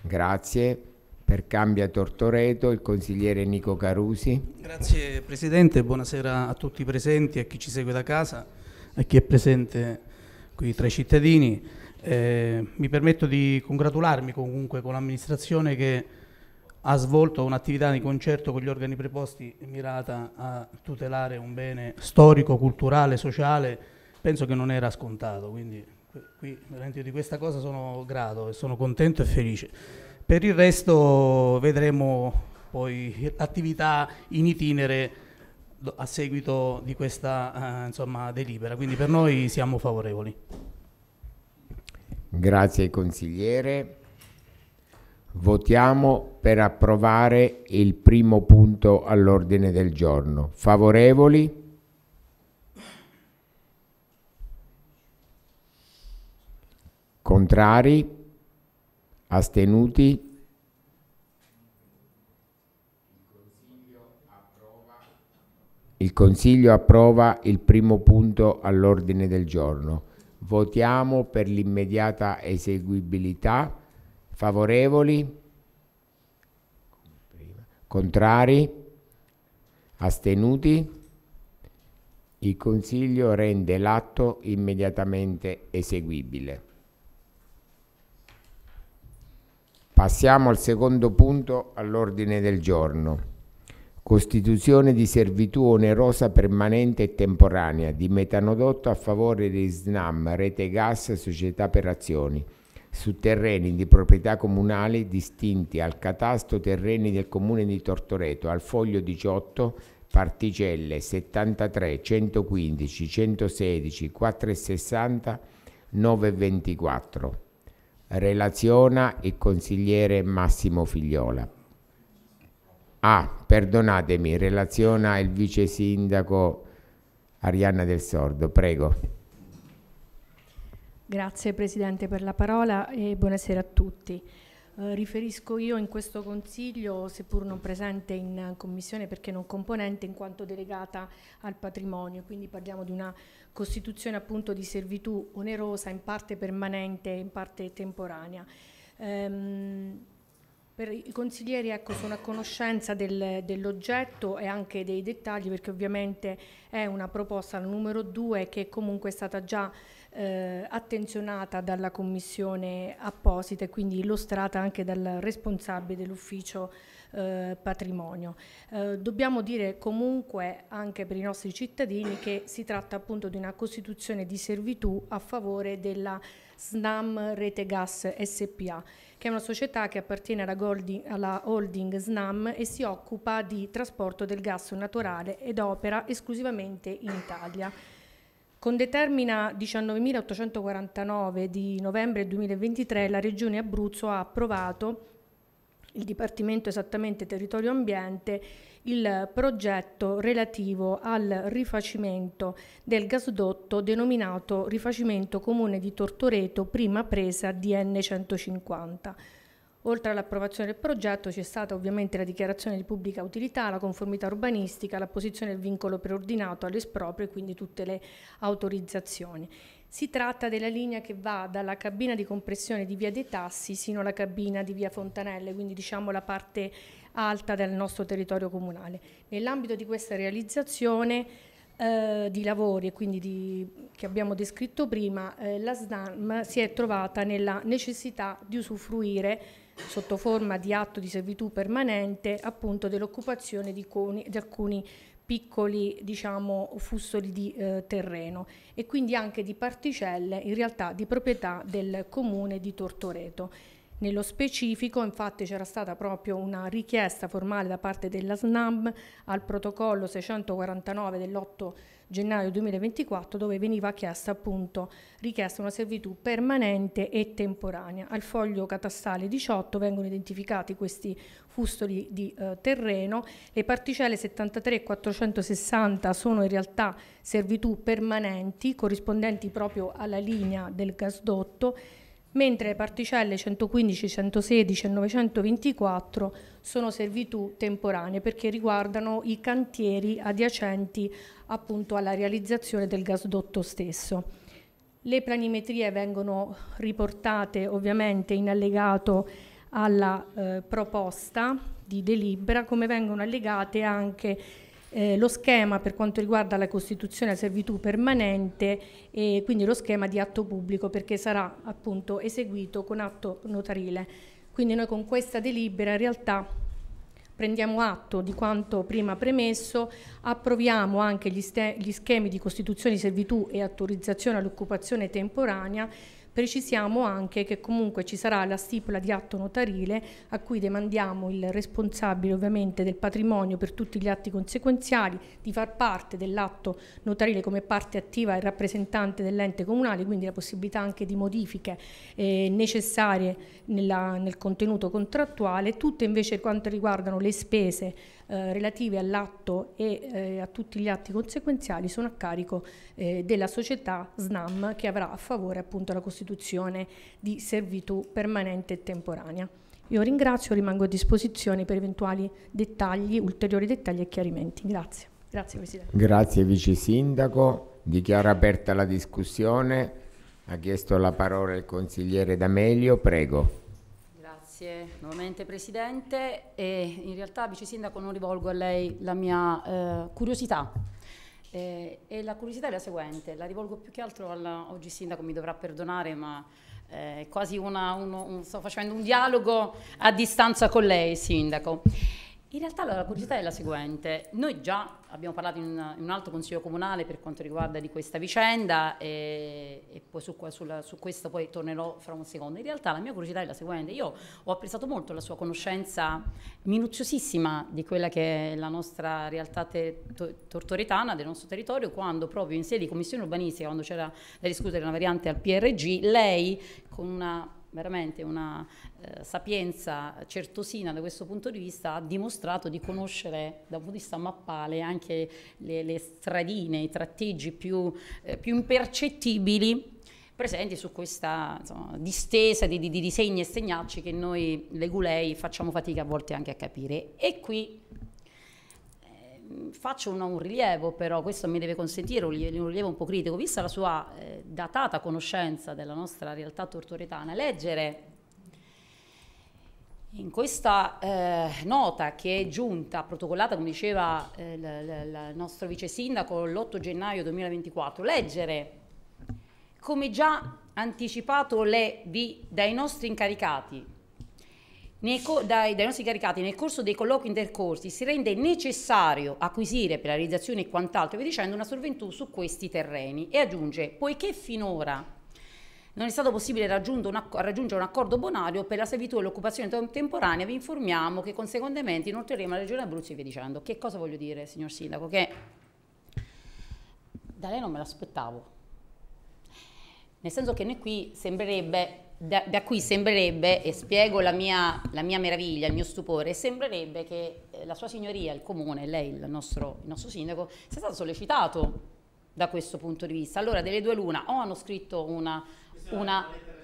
Grazie. Per Cambia Tortoreto il consigliere Nico Carusi. Grazie Presidente, buonasera a tutti i presenti, a chi ci segue da casa, a chi è presente qui tra i cittadini. Eh, mi permetto di congratularmi comunque con l'amministrazione che ha svolto un'attività di concerto con gli organi preposti mirata a tutelare un bene storico, culturale, sociale, penso che non era scontato, quindi qui veramente di questa cosa sono grato e sono contento e felice. Per il resto vedremo poi attività in itinere a seguito di questa eh, insomma, delibera, quindi per noi siamo favorevoli. Grazie consigliere. Votiamo per approvare il primo punto all'ordine del giorno. Favorevoli? Contrari? Astenuti? Il Consiglio approva il primo punto all'ordine del giorno. Votiamo per l'immediata eseguibilità Favorevoli? Contrari? Astenuti? Il Consiglio rende l'atto immediatamente eseguibile. Passiamo al secondo punto all'ordine del giorno. Costituzione di servitù onerosa permanente e temporanea di metanodotto a favore di SNAM, Rete Gas, Società per Azioni su terreni di proprietà comunale distinti al catasto terreni del comune di Tortoreto, al foglio 18, particelle 73, 115, 116, 460, 924. Relaziona il consigliere Massimo Figliola. Ah, perdonatemi, relaziona il vice sindaco Arianna del Sordo, prego. Grazie Presidente per la parola e buonasera a tutti. Eh, riferisco io in questo Consiglio, seppur non presente in Commissione perché non componente, in quanto delegata al patrimonio, quindi parliamo di una costituzione appunto di servitù onerosa, in parte permanente e in parte temporanea. Ehm, per I consiglieri ecco, sono a conoscenza del, dell'oggetto e anche dei dettagli perché ovviamente è una proposta numero due che comunque è stata già eh, attenzionata dalla commissione apposita e quindi illustrata anche dal responsabile dell'ufficio eh, patrimonio. Eh, dobbiamo dire comunque anche per i nostri cittadini che si tratta appunto di una costituzione di servitù a favore della SNAM Rete Gas SPA, che è una società che appartiene alla, Goldi, alla holding SNAM e si occupa di trasporto del gas naturale ed opera esclusivamente in Italia. Con determina 19.849 di novembre 2023 la Regione Abruzzo ha approvato il Dipartimento esattamente Territorio Ambiente il progetto relativo al rifacimento del gasdotto denominato rifacimento comune di Tortoreto prima presa DN 150. Oltre all'approvazione del progetto c'è stata ovviamente la dichiarazione di pubblica utilità, la conformità urbanistica, la posizione del vincolo preordinato all'esproprio e quindi tutte le autorizzazioni. Si tratta della linea che va dalla cabina di compressione di via dei Tassi sino alla cabina di via Fontanelle, quindi diciamo la parte alta del nostro territorio comunale. Nell'ambito di questa realizzazione eh, di lavori e quindi di, che abbiamo descritto prima, eh, la SDAM si è trovata nella necessità di usufruire sotto forma di atto di servitù permanente appunto dell'occupazione di, di, alcuni piccoli diciamo, fustoli di eh, terreno e quindi anche di particelle in realtà di proprietà del comune di Tortoreto. Nello specifico infatti c'era stata proprio una richiesta formale da parte della SNAM al protocollo 649 dell'8 gennaio 2024 dove veniva chiesta appunto richiesta una servitù permanente e temporanea. Al foglio catastale 18 vengono identificati questi fustoli di eh, terreno, le particelle 73 e 460 sono in realtà servitù permanenti corrispondenti proprio alla linea del gasdotto mentre le particelle 115, 116 e 924 sono servitù temporanee perché riguardano i cantieri adiacenti appunto alla realizzazione del gasdotto stesso. Le planimetrie vengono riportate ovviamente in allegato alla eh, proposta di delibera, come vengono allegate anche eh, lo schema per quanto riguarda la costituzione a servitù permanente e quindi lo schema di atto pubblico perché sarà appunto eseguito con atto notarile. Quindi noi con questa delibera in realtà prendiamo atto di quanto prima premesso, approviamo anche gli, gli schemi di costituzione di servitù e autorizzazione all'occupazione temporanea Precisiamo anche che comunque ci sarà la stipula di atto notarile a cui demandiamo il responsabile ovviamente del patrimonio per tutti gli atti conseguenziali di far parte dell'atto notarile come parte attiva e rappresentante dell'ente comunale, quindi la possibilità anche di modifiche eh, necessarie nella, nel contenuto contrattuale. Tutte invece quanto riguardano le spese eh, relative all'atto e eh, a tutti gli atti conseguenziali sono a carico eh, della società SNAM che avrà a favore appunto la costituzione di servitù permanente e temporanea. Io ringrazio, rimango a disposizione per eventuali dettagli, ulteriori dettagli e chiarimenti. Grazie. Grazie Presidente. Grazie Vice Sindaco. Dichiaro aperta la discussione. Ha chiesto la parola il consigliere D'Amelio. Prego. Grazie nuovamente Presidente e in realtà Vice Sindaco non rivolgo a lei la mia eh, curiosità eh, e la curiosità è la seguente, la rivolgo più che altro alla, oggi Sindaco mi dovrà perdonare ma eh, è eh, quasi una, uno, un, sto facendo un dialogo a distanza con lei Sindaco. In realtà allora, la curiosità è la seguente, noi già abbiamo parlato in, una, in un altro consiglio comunale per quanto riguarda di questa vicenda e, e poi su, sulla, su, questo poi tornerò fra un secondo, in realtà la mia curiosità è la seguente, io ho apprezzato molto la sua conoscenza minuziosissima di quella che è la nostra realtà te, to, tortoretana del nostro territorio quando proprio in sede di commissione urbanistica, quando c'era da discutere una variante al PRG, lei con una veramente una eh, sapienza certosina da questo punto di vista, ha dimostrato di conoscere da un punto di vista mappale anche le, le stradine, i tratteggi più, eh, più impercettibili presenti su questa insomma, distesa di, di, di, disegni e segnacci che noi legulei facciamo fatica a volte anche a capire. E qui faccio una, un rilievo, però questo mi deve consentire un rilievo un po' critico, vista la sua eh, datata conoscenza della nostra realtà tortoretana, leggere in questa eh, nota che è giunta, protocollata, come diceva eh, il nostro vice sindaco, l'8 gennaio 2024, leggere come già anticipato le vi dai nostri incaricati co- dai, dai nostri caricati nel corso dei colloqui intercorsi si rende necessario acquisire per la realizzazione e quant'altro, e via dicendo, una sorventù su questi terreni. E aggiunge, poiché finora non è stato possibile raggiungere un accordo bonario per la servitù e l'occupazione temporanea, vi informiamo che conseguentemente inoltreremo la Regione Abruzzo e via dicendo. Che cosa voglio dire, signor Sindaco? Che da lei non me l'aspettavo. Nel senso che noi qui sembrerebbe da, da, qui sembrerebbe, e spiego la mia, la mia, meraviglia, il mio stupore, sembrerebbe che eh, la sua signoria, il comune, lei, il nostro, il nostro sindaco, sia stato sollecitato da questo punto di vista. Allora, delle due luna, o hanno scritto una... una eh,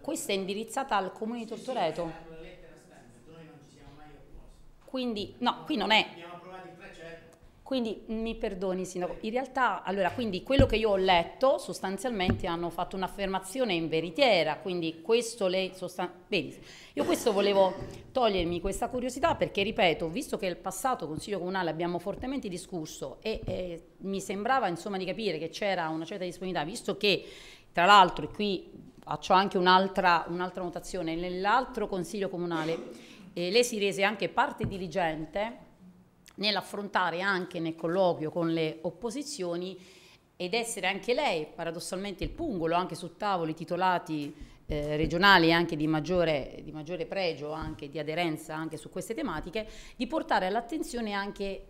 questa è indirizzata al comune di Tortoreto. Quindi, no, qui non è quindi mi perdoni Sindaco, in realtà allora quindi quello che io ho letto sostanzialmente hanno fatto un'affermazione in veritiera, quindi questo lei sostanzialmente... Io questo volevo togliermi questa curiosità perché ripeto, visto che il passato Consiglio Comunale abbiamo fortemente discusso e eh, mi sembrava insomma di capire che c'era una certa disponibilità, visto che tra l'altro, e qui faccio anche un'altra, un'altra notazione, nell'altro Consiglio Comunale eh, lei si rese anche parte diligente nell'affrontare anche nel colloquio con le opposizioni ed essere anche lei paradossalmente il pungolo anche su tavoli titolati eh, regionali anche di maggiore, di maggiore pregio, anche di aderenza anche su queste tematiche, di portare all'attenzione anche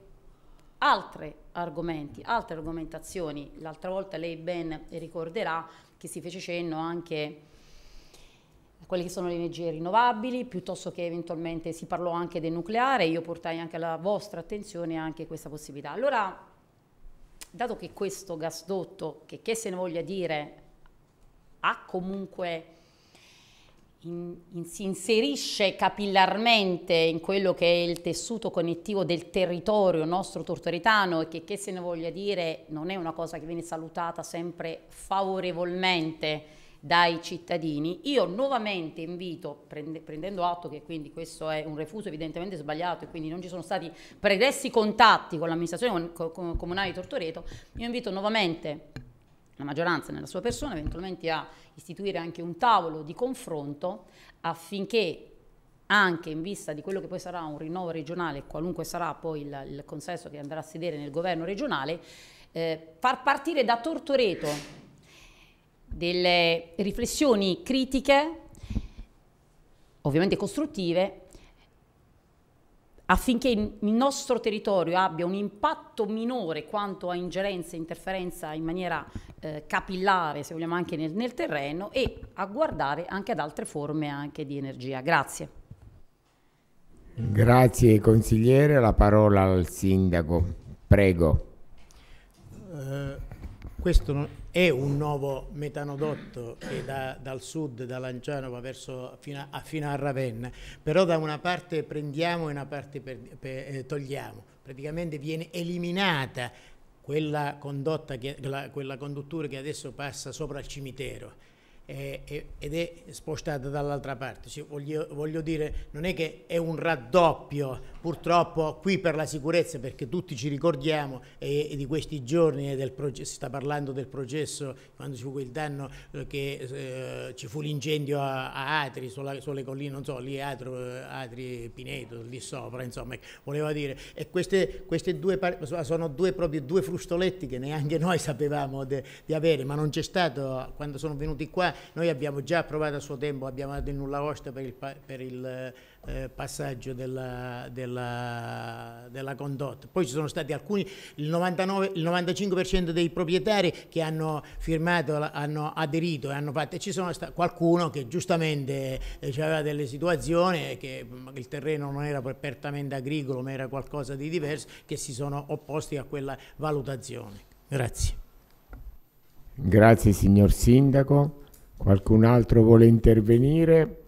altri argomenti, altre argomentazioni. L'altra volta lei ben ricorderà che si fece cenno anche quelle che sono le energie rinnovabili, piuttosto che eventualmente si parlò anche del nucleare, io portai anche alla vostra attenzione anche questa possibilità. Allora, dato che questo gasdotto, che, che se ne voglia dire, ha comunque in, in, si inserisce capillarmente in quello che è il tessuto connettivo del territorio nostro tortoritano e che, che se ne voglia dire non è una cosa che viene salutata sempre favorevolmente dai cittadini. Io nuovamente invito, prende, prendendo atto che quindi questo è un refuso evidentemente sbagliato e quindi non ci sono stati pregressi contatti con l'amministrazione comunale di Tortoreto, io invito nuovamente la maggioranza nella sua persona eventualmente a istituire anche un tavolo di confronto affinché anche in vista di quello che poi sarà un rinnovo regionale, qualunque sarà poi il, il consenso che andrà a sedere nel governo regionale, eh, far partire da Tortoreto delle riflessioni critiche, ovviamente costruttive, affinché il nostro territorio abbia un impatto minore quanto a ingerenza e interferenza in maniera eh, capillare, se vogliamo, anche nel, nel, terreno e a guardare anche ad altre forme di energia. Grazie. Grazie consigliere, la parola al sindaco. Prego. Eh, questo non è un nuovo metanodotto che da, dal sud, da Lanciano, va verso, fino, a, fino a Ravenna, però da una parte prendiamo e una parte per, per, eh, togliamo, praticamente viene eliminata quella condotta, che, la, quella conduttura che adesso passa sopra il cimitero eh, ed è spostata dall'altra parte. Cioè, voglio, voglio, dire, non è che è un raddoppio, purtroppo qui per la sicurezza, perché tutti ci ricordiamo e, di questi giorni processo, si sta parlando del processo quando ci fu quel danno eh, che eh, ci fu l'incendio a, a, Atri, sulla, sulle colline, non so, lì Atro, eh, Atri Pineto, lì sopra, insomma, ecco, voleva dire. E queste, queste due sono due, proprio due frustoletti che neanche noi sapevamo di avere, ma non c'è stato, quando sono venuti qua noi abbiamo già approvato a suo tempo, abbiamo dato in nulla osta per il, per il eh, passaggio della, della, della, condotta. Poi ci sono stati alcuni, il, 99, il 95% dei proprietari che hanno firmato, hanno aderito e hanno fatto, e ci sono stati qualcuno che giustamente eh, aveva delle situazioni che mm, il terreno non era prettamente agricolo ma era qualcosa di diverso, che si sono opposti a quella valutazione. Grazie. Grazie signor Sindaco. Qualcun altro vuole intervenire?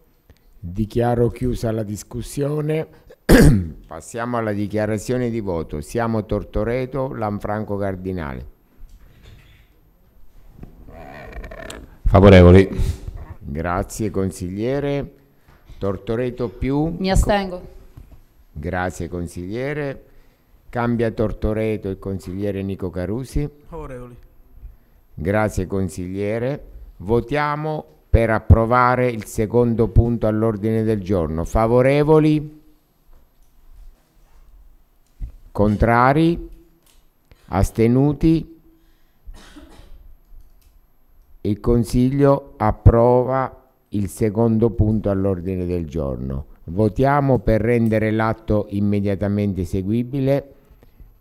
Dichiaro chiusa la discussione. Passiamo alla dichiarazione di voto. Siamo Tortoreto, Lanfranco Cardinale. Favorevoli. Grazie consigliere. Tortoreto più. Mi astengo. Grazie consigliere. Cambia Tortoreto il consigliere Nico Carusi. Favorevoli. Grazie consigliere. Votiamo per approvare il secondo punto all'ordine del giorno. Favorevoli? Contrari? Astenuti? Il Consiglio approva il secondo punto all'ordine del giorno. Votiamo per rendere l'atto immediatamente eseguibile.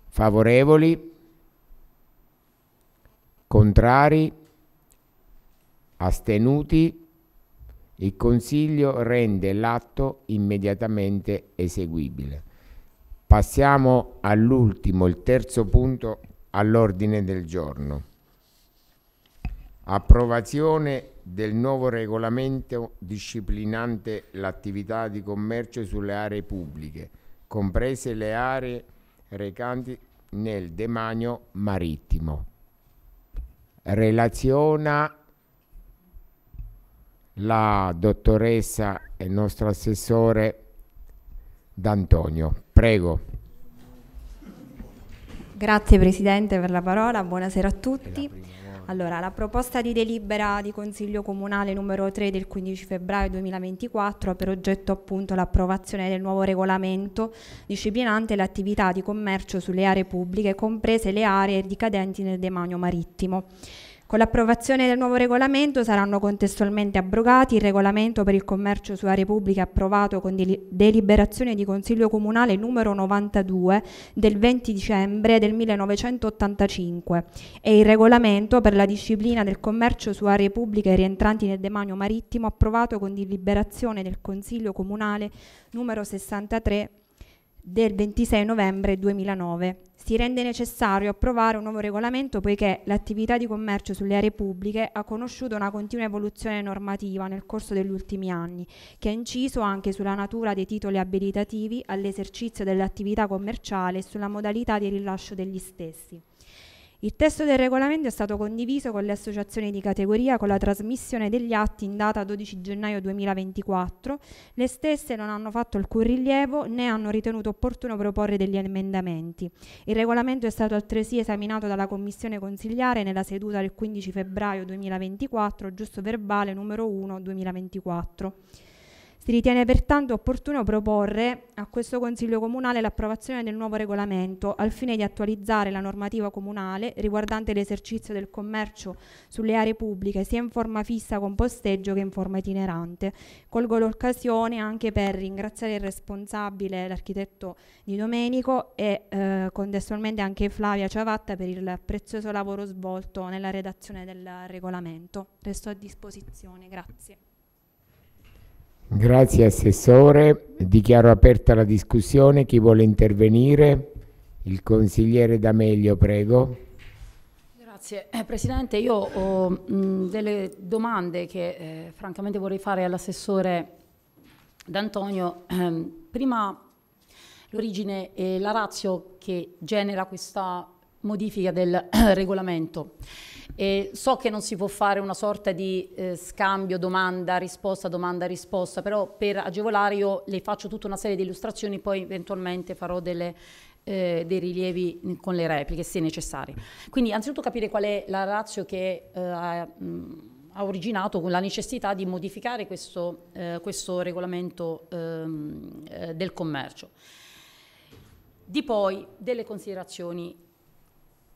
Favorevoli? Contrari? astenuti, il Consiglio rende l'atto immediatamente eseguibile. Passiamo all'ultimo, il terzo punto all'ordine del giorno. Approvazione del nuovo regolamento disciplinante l'attività di commercio sulle aree pubbliche, comprese le aree recanti nel demanio marittimo. Relaziona la dottoressa e il nostro assessore D'Antonio. Prego. Grazie Presidente per la parola, buonasera a tutti. Allora, la proposta di delibera di Consiglio Comunale numero 3 del 15 febbraio 2024 ha per oggetto appunto l'approvazione del nuovo regolamento disciplinante l'attività di commercio sulle aree pubbliche, comprese le aree ricadenti nel demanio marittimo. Con l'approvazione del nuovo regolamento saranno contestualmente abrogati il regolamento per il commercio su aree pubbliche approvato con deliberazione di Consiglio Comunale numero 92 del 20 dicembre del 1985 e il regolamento per la disciplina del commercio su aree pubbliche rientranti nel demanio marittimo approvato con deliberazione del Consiglio Comunale numero 63 del del 26 novembre 2009. Si rende necessario approvare un nuovo regolamento poiché l'attività di commercio sulle aree pubbliche ha conosciuto una continua evoluzione normativa nel corso degli ultimi anni, che ha inciso anche sulla natura dei titoli abilitativi all'esercizio dell'attività commerciale e sulla modalità di rilascio degli stessi. Il testo del regolamento è stato condiviso con le associazioni di categoria con la trasmissione degli atti in data 12 gennaio 2024. Le stesse non hanno fatto alcun rilievo né hanno ritenuto opportuno proporre degli emendamenti. Il regolamento è stato altresì esaminato dalla Commissione consigliare nella seduta del 15 febbraio 2024, giusto verbale numero 1 2024. Si ritiene pertanto opportuno proporre a questo Consiglio Comunale l'approvazione del nuovo regolamento al fine di attualizzare la normativa comunale riguardante l'esercizio del commercio sulle aree pubbliche sia in forma fissa con posteggio che in forma itinerante. Colgo l'occasione anche per ringraziare il responsabile, l'architetto Di Domenico e eh, contestualmente anche Flavia Ciavatta per il prezioso lavoro svolto nella redazione del regolamento. Resto a disposizione, grazie. Grazie Assessore, dichiaro aperta la discussione, chi vuole intervenire? Il consigliere D'Amelio, prego. Grazie eh, Presidente, io ho mh, delle domande che eh, francamente vorrei fare all'assessore D'Antonio. Ehm, prima l'origine e la razio che genera questa modifica del eh, regolamento. E so che non si può fare una sorta di eh, scambio domanda, risposta, domanda, risposta, però per agevolare io le faccio tutta una serie di illustrazioni, poi eventualmente farò delle, eh, dei rilievi con le repliche se necessari. Quindi anzitutto capire qual è la razio che eh, ha, mh, mm, ha, originato la necessità di modificare questo, eh, questo regolamento ehm, eh, del commercio. Di poi delle considerazioni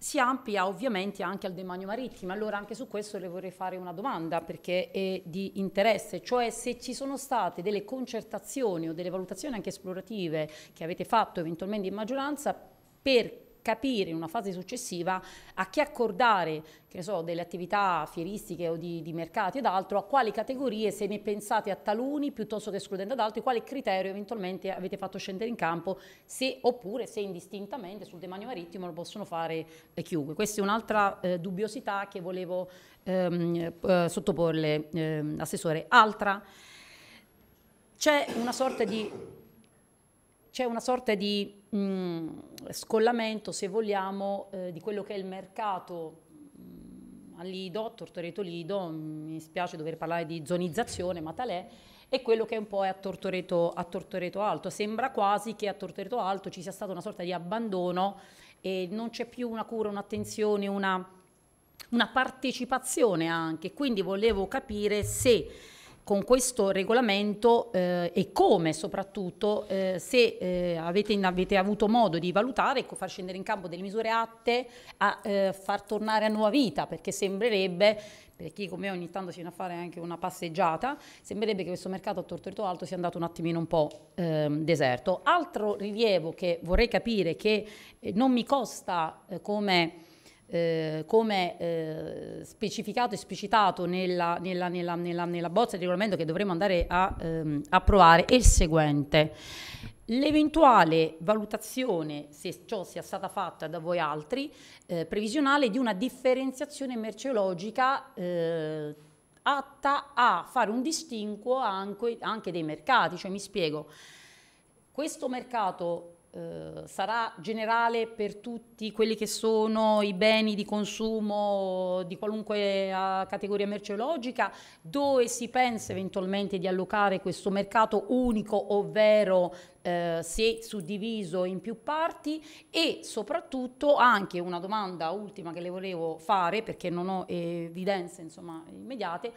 si amplia ovviamente anche al demanio marittimo. Allora anche su questo le vorrei fare una domanda perché è di interesse, cioè se ci sono state delle concertazioni o delle valutazioni anche esplorative che avete fatto eventualmente in maggioranza per capire in una fase successiva a chi accordare so, delle attività fieristiche o di, di mercati ed altro, a quali categorie, se ne pensate a taluni piuttosto che escludendo ad altri, quale criterio eventualmente avete fatto scendere in campo, se, oppure se indistintamente sul demanio marittimo lo possono fare chiunque. Questa è un'altra eh, dubbiosità che volevo ehm, eh, sottoporle, ehm, Assessore. Altra, c'è una sorta di... C'è una sorta di mh, mm, scollamento, se vogliamo, eh, di quello che è il mercato mh, mm, a Lido, Tortoreto Lido, mi spiace dover parlare di zonizzazione, ma tal'è, e quello che è un po' è a Tortoreto, a Tortoreto Alto. Sembra quasi che a Tortoreto Alto ci sia stata una sorta di abbandono e non c'è più una cura, un'attenzione, una, una partecipazione anche. Quindi volevo capire se con questo regolamento eh, e come soprattutto eh, se eh, avete, avete, avuto modo di valutare ecco, far scendere in campo delle misure atte a eh, far tornare a nuova vita perché sembrerebbe per chi come me ogni tanto si viene a fare anche una passeggiata, sembrerebbe che questo mercato a Tortorito Alto sia andato un attimino un po' ehm, deserto. Altro rilievo che vorrei capire, che eh, non mi costa eh, come eh, come eh, specificato, esplicitato nella, nella, nella, nella, bozza di regolamento che dovremo andare a ehm, approvare, è il seguente. L'eventuale valutazione, se ciò sia stata fatta da voi altri, eh, previsionale di una differenziazione merceologica eh, atta a fare un distinguo anche, anche dei mercati, cioè mi spiego, questo mercato eh, sarà generale per tutti quelli che sono i beni di consumo di qualunque uh, categoria merceologica, dove si pensa eventualmente di allocare questo mercato unico, ovvero eh, se suddiviso in più parti e soprattutto anche una domanda ultima che le volevo fare perché non ho evidenze insomma, immediate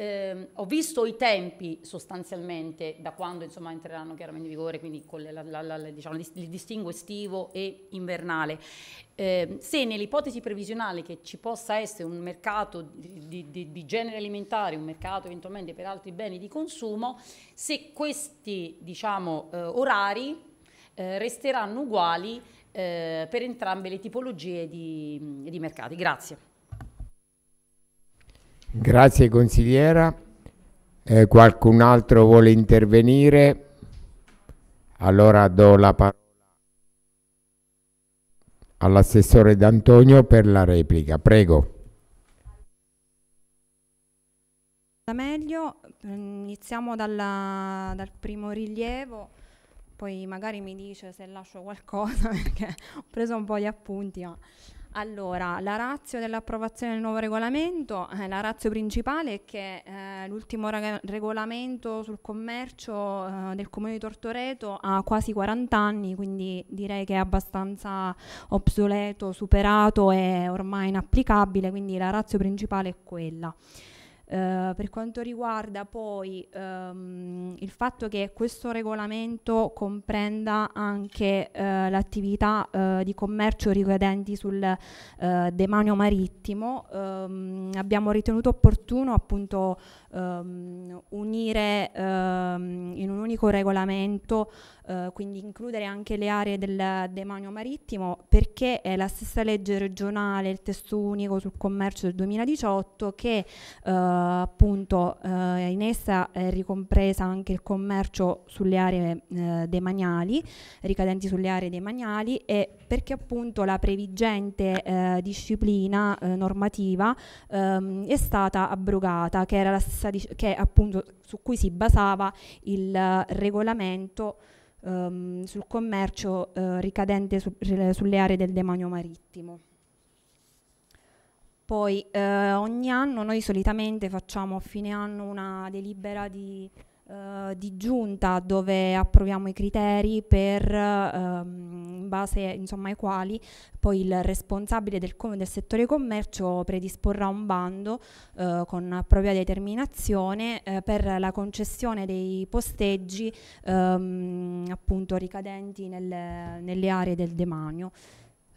eh, ho visto i tempi sostanzialmente da quando insomma, entreranno chiaramente in vigore, quindi con le, la, la, la, diciamo, il distingo estivo e invernale. Eh, se nell'ipotesi previsionale che ci possa essere un mercato di, di, di, genere alimentare, un mercato eventualmente per altri beni di consumo, se questi diciamo, eh, orari eh, resteranno uguali eh, per entrambe le tipologie di, di mercati. Grazie. Grazie consigliera. Eh, qualcun altro vuole intervenire? Allora do la parola all'assessore D'Antonio per la replica. Prego. Meglio, mm, iniziamo dalla, dal primo rilievo, poi magari mi dice se lascio qualcosa perché ho preso un po' di appunti. Ma... Allora, la razza dell'approvazione del nuovo regolamento, eh, la razza principale è che eh, l'ultimo regolamento sul commercio eh, del comune di Tortoreto ha quasi 40 anni, quindi direi che è abbastanza obsoleto, superato e ormai inapplicabile, quindi la razza principale è quella. Eh, per quanto riguarda poi um, il fatto che questo regolamento comprenda anche uh, l'attività uh, di commercio ricadenti sul demanio marittimo, um, abbiamo ritenuto opportuno appunto um, unire in un unico regolamento eh, quindi includere anche le aree del demanio marittimo perché è la stessa legge regionale, il testo unico sul commercio del 2018 che eh, appunto eh, in essa è ricompresa anche il commercio sulle aree eh, demaniali, ricadenti sulle aree demaniali e perché appunto la previgente disciplina normativa ehm, è stata abrogata che era la stessa che appunto su cui si basava il regolamento ehm, sul commercio eh, ricadente su, sulle aree del demanio marittimo. Poi eh, ogni anno noi solitamente facciamo a fine anno una delibera di eh, di giunta dove approviamo i criteri per ehm, in base insomma, ai quali poi il responsabile del, del settore commercio predisporrà un bando eh, con propria determinazione eh, per la concessione dei posteggi ehm, appunto ricadenti nelle, nelle aree del demanio.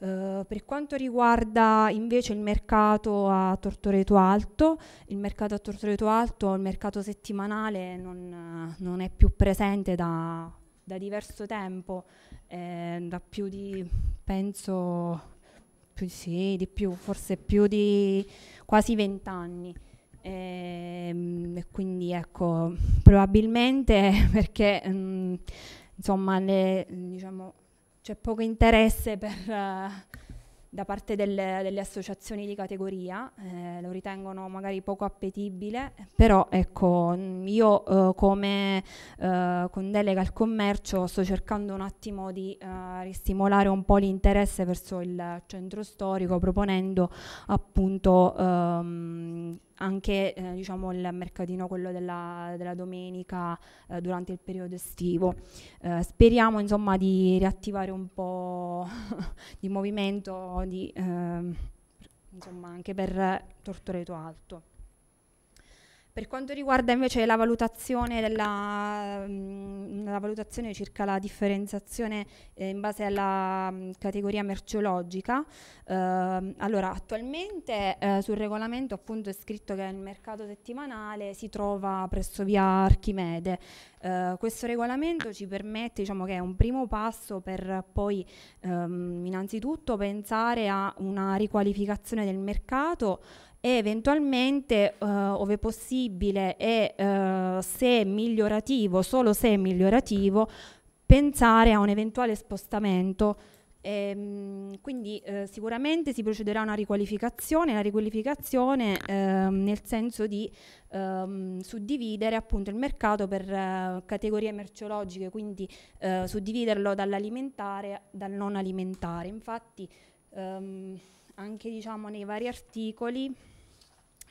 Eh, per quanto riguarda invece il mercato a Tortoreto Alto, il mercato a Tortoreto Alto, il mercato settimanale non, non è più presente da, da diverso tempo, eh, da più di, penso, più, sì, di più, forse più di quasi vent'anni. Ehm, e, quindi ecco, probabilmente perché mh, mm, insomma le, diciamo, c'è poco interesse per, uh, da parte delle, delle, associazioni di categoria, eh, lo ritengono magari poco appetibile, però ecco, io uh, come uh, con delega al commercio sto cercando un attimo di ristimolare un po' l'interesse verso il centro storico proponendo appunto um, anche eh, diciamo, il mercatino quello della, della domenica eh, durante il periodo estivo. Eh, speriamo insomma di riattivare un po' di movimento di, ehm, insomma, anche per Tortoreto Alto. Per quanto riguarda invece la valutazione, della, mh, mm, la valutazione circa la differenziazione eh, in base alla mh, mm, categoria merceologica, eh, allora attualmente eh, sul regolamento appunto è scritto che il mercato settimanale si trova presso via Archimede. Eh, questo regolamento ci permette, diciamo che è un primo passo per poi ehm, innanzitutto pensare a una riqualificazione del mercato e eventualmente, eh, ove possibile e eh, se migliorativo, solo se migliorativo, pensare a un eventuale spostamento Ehm, quindi eh, sicuramente si procederà a una riqualificazione, la riqualificazione ehm, nel senso di ehm, suddividere appunto il mercato per eh, categorie merceologiche, quindi eh, suddividerlo dall'alimentare dal non alimentare. Infatti ehm, anche diciamo, nei vari articoli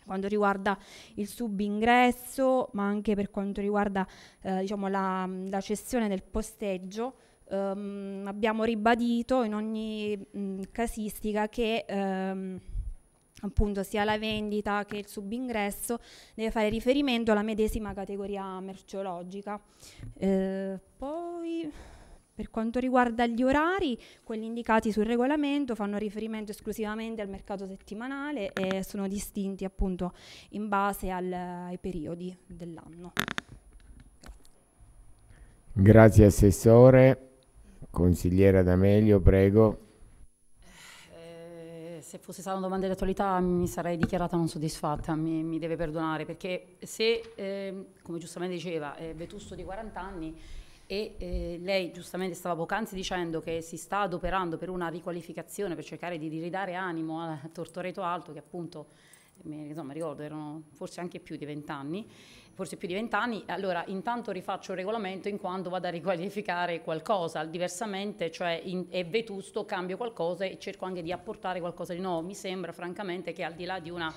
quando riguarda il subingresso, ma anche per quanto riguarda eh, diciamo, la, la, cessione del posteggio, ehm, abbiamo ribadito in ogni mh, mm, casistica che ehm, appunto sia la vendita che il subingresso deve fare riferimento alla medesima categoria merceologica. Eh, poi per quanto riguarda gli orari, quelli indicati sul regolamento fanno riferimento esclusivamente al mercato settimanale e sono distinti appunto in base al, ai periodi dell'anno. Grazie Assessore. Consigliera D'Amelio, prego. Eh, se fosse stata una domanda di attualità mi sarei dichiarata non soddisfatta, mi, mi deve perdonare, perché se, eh, come giustamente diceva, è vetusto di 40 anni, e eh, lei giustamente stava poc'anzi dicendo che si sta adoperando per una riqualificazione per cercare di ridare animo a Tortoreto Alto che appunto insomma ricordo erano forse anche più di vent'anni forse più di vent'anni allora intanto rifaccio il regolamento in quanto vado a riqualificare qualcosa diversamente cioè in, è vetusto cambio qualcosa e cerco anche di apportare qualcosa di nuovo mi sembra francamente che al di là di una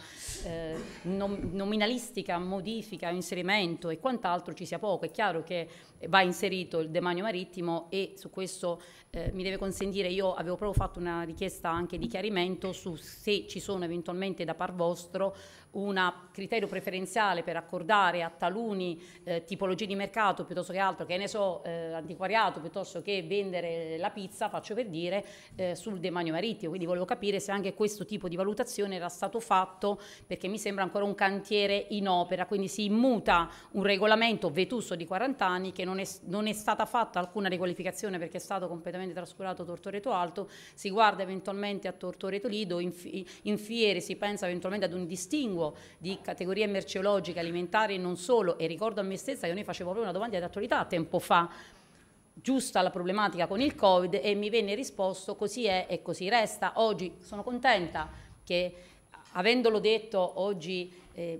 eh, nom nominalistica modifica inserimento e quant'altro ci sia poco è chiaro che va inserito il demanio marittimo e su questo eh, mi deve consentire, io avevo proprio fatto una richiesta anche di chiarimento su se ci sono eventualmente da par vostro un criterio preferenziale per accordare a taluni eh, tipologie di mercato piuttosto che altro, che ne so, eh, antiquariato piuttosto che vendere la pizza, faccio per dire, eh, sul demanio marittimo. Quindi volevo capire se anche questo tipo di valutazione era stato fatto perché mi sembra ancora un cantiere in opera, quindi si immuta un regolamento vetusto di 40 anni che non non è, non è stata fatta alcuna riqualificazione perché è stato completamente trascurato Tortoreto Alto, si guarda eventualmente a Tortoreto Lido, in, in fiere si pensa eventualmente ad un distinguo di categorie merceologiche, alimentari e non solo e ricordo a me stessa che noi facevo proprio una domanda di attualità tempo fa giusta la problematica con il Covid e mi venne risposto così è e così resta. Oggi sono contenta che avendolo detto oggi eh,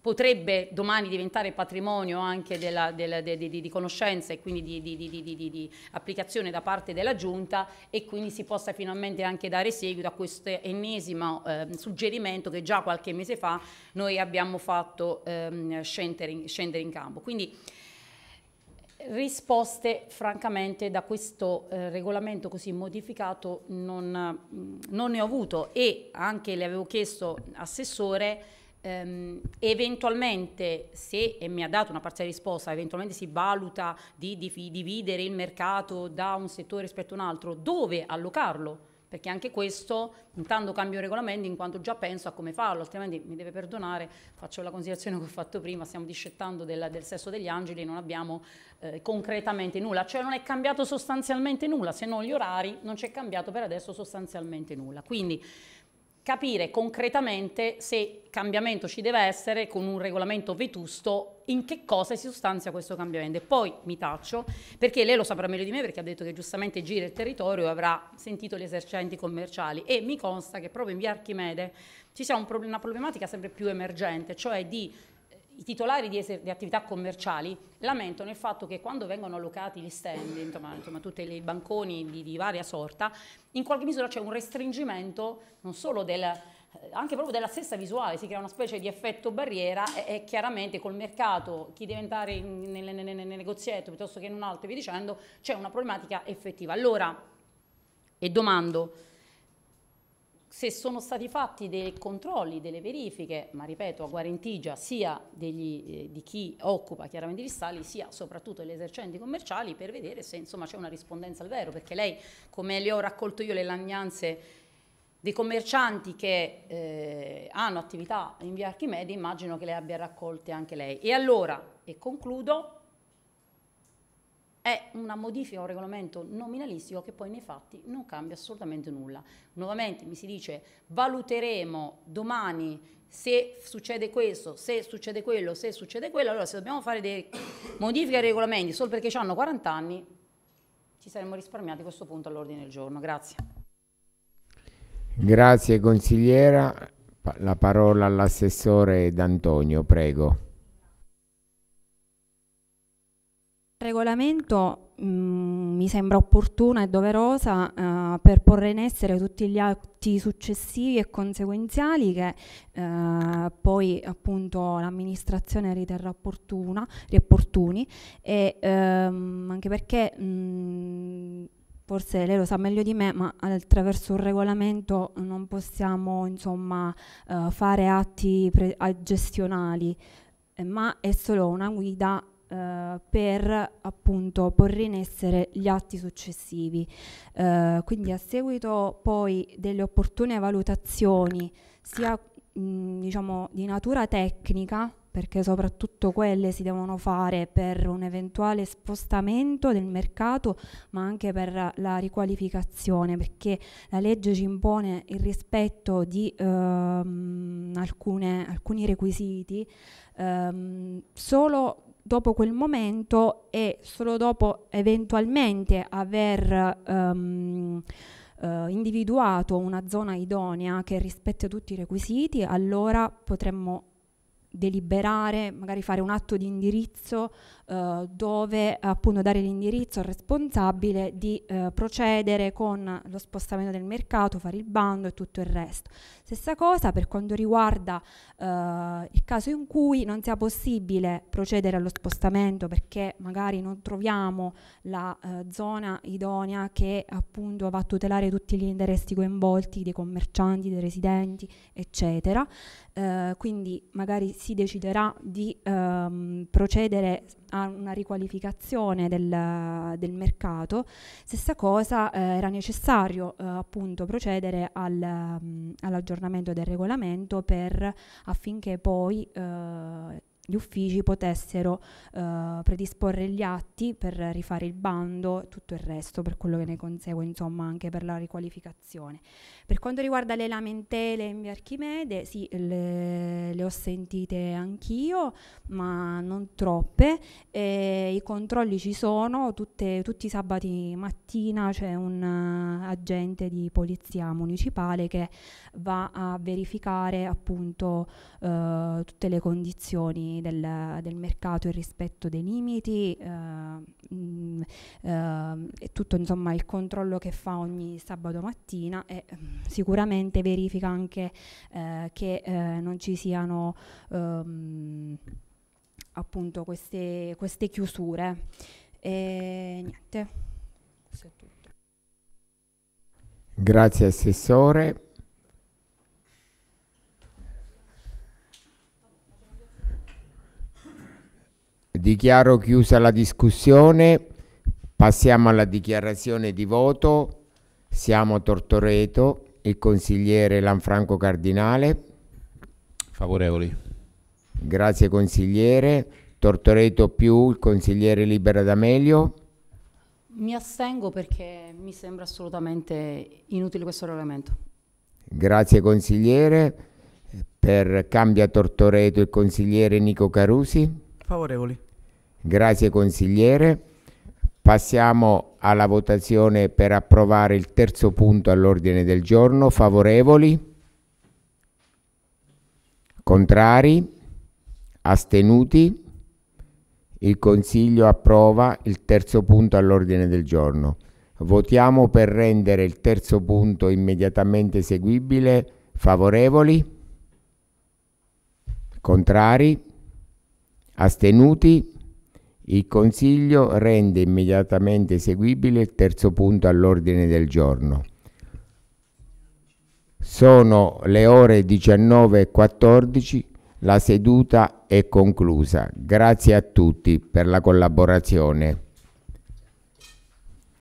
potrebbe domani diventare patrimonio anche della, della, de, de, de, di, conoscenza e quindi di, di, di, di, applicazione da parte della Giunta e quindi si possa finalmente anche dare seguito a questo ennesimo eh, suggerimento che già qualche mese fa noi abbiamo fatto ehm, scendere, in, scendere in campo. Quindi, risposte francamente da questo eh, regolamento così modificato non, mm, non, ne ho avuto e anche le avevo chiesto assessore Um, eventualmente se e mi ha dato una parziale risposta eventualmente si valuta di, di, di, dividere il mercato da un settore rispetto a un altro dove allocarlo perché anche questo intanto cambio regolamento in quanto già penso a come farlo altrimenti mi deve perdonare faccio la considerazione che ho fatto prima stiamo discettando del, del sesso degli angeli non abbiamo eh, concretamente nulla cioè non è cambiato sostanzialmente nulla se non gli orari non c'è cambiato per adesso sostanzialmente nulla quindi capire concretamente se cambiamento ci deve essere con un regolamento vetusto, in che cosa si sostanzia questo cambiamento. E poi mi taccio, perché lei lo saprà meglio di me, perché ha detto che giustamente gira il territorio e avrà sentito gli esercenti commerciali. E mi consta che proprio in via Archimede ci sia un, una problematica sempre più emergente, cioè di i titolari di, di, attività commerciali lamentano il fatto che quando vengono allocati gli stand, insomma, insomma tutti i banconi di, di, varia sorta, in qualche misura c'è un restringimento non solo del, eh, anche proprio della stessa visuale, si crea una specie di effetto barriera e, e chiaramente col mercato, chi deve entrare nel, nel, nel negozietto piuttosto che in un altro, e via dicendo, c'è una problematica effettiva. Allora, e domando, se sono stati fatti dei controlli, delle verifiche, ma ripeto a Guarentigia sia degli, eh, di chi occupa chiaramente gli stalli sia soprattutto degli esercenti commerciali per vedere se insomma c'è una rispondenza al vero, perché lei come le ho raccolto io le lagnanze dei commercianti che eh, hanno attività in via Archimede immagino che le abbia raccolte anche lei. E allora, e concludo, è una modifica a un regolamento nominalistico che poi nei fatti non cambia assolutamente nulla. Nuovamente mi si dice valuteremo domani se succede questo, se succede quello, se succede quello, allora se dobbiamo fare delle modifiche ai regolamenti solo perché hanno 40 anni ci saremmo risparmiati questo punto all'ordine del giorno. Grazie. Grazie consigliera, la parola all'assessore D'Antonio, prego. regolamento mh, mm, mi sembra opportuna e doverosa eh, per porre in essere tutti gli atti successivi e conseguenziali che eh, poi appunto l'amministrazione riterrà opportuna, opportuni e ehm, anche perché mh, mm, forse lei lo sa meglio di me, ma attraverso un regolamento non possiamo insomma eh, fare atti gestionali eh, ma è solo una guida eh, per appunto porre in essere gli atti successivi. Eh, quindi a seguito poi delle opportune valutazioni sia mh, diciamo di natura tecnica perché soprattutto quelle si devono fare per un eventuale spostamento del mercato, ma anche per la riqualificazione, perché la legge ci impone il rispetto di ehm, alcune, alcuni requisiti ehm, solo dopo quel momento e solo dopo eventualmente aver um, uh, individuato una zona idonea che rispetta tutti i requisiti, allora potremmo deliberare, magari fare un atto di indirizzo eh, dove appunto dare l'indirizzo al responsabile di eh, procedere con lo spostamento del mercato, fare il bando e tutto il resto. Stessa cosa per quanto riguarda eh, il caso in cui non sia possibile procedere allo spostamento perché magari non troviamo la eh, zona idonea che appunto va a tutelare tutti gli interessi coinvolti dei commercianti, dei residenti, eccetera. Eh, quindi magari si deciderà di ehm, procedere a una riqualificazione del, del mercato, stessa cosa eh, era necessario eh, appunto procedere al, mh, ehm, all'aggiornamento del regolamento per, affinché poi eh, gli uffici potessero eh, predisporre gli atti per rifare il bando e tutto il resto per quello che ne consegue insomma anche per la riqualificazione. Per quanto riguarda le lamentele in via Archimede, sì le, le ho sentite anch'io ma non troppe, eh, i controlli ci sono, tutte, tutti i sabati mattina c'è un uh, agente di polizia municipale che va a verificare appunto uh, tutte le condizioni del, del mercato, il rispetto dei limiti, uh, eh, mh, mm, eh, uh, e tutto insomma il controllo che fa ogni sabato mattina e mh, mm, sicuramente verifica anche uh, che non ci siano um, appunto queste, queste chiusure. E niente, è tutto. Grazie Assessore. Dichiaro chiusa la discussione. Passiamo alla dichiarazione di voto. Siamo Tortoreto, il consigliere Lanfranco Cardinale. Favorevoli. Grazie consigliere. Tortoreto più il consigliere Libera D'Amelio. Mi astengo perché mi sembra assolutamente inutile questo regolamento. Grazie consigliere. Per Cambia Tortoreto il consigliere Nico Carusi. Favorevoli. Grazie consigliere. Passiamo alla votazione per approvare il terzo punto all'ordine del giorno. Favorevoli? Contrari? Astenuti? Il Consiglio approva il terzo punto all'ordine del giorno. Votiamo per rendere il terzo punto immediatamente eseguibile. Favorevoli? Contrari? Astenuti? Il Consiglio rende immediatamente eseguibile il terzo punto all'ordine del giorno. Sono le ore 19.14, la seduta è conclusa. Grazie a tutti per la collaborazione.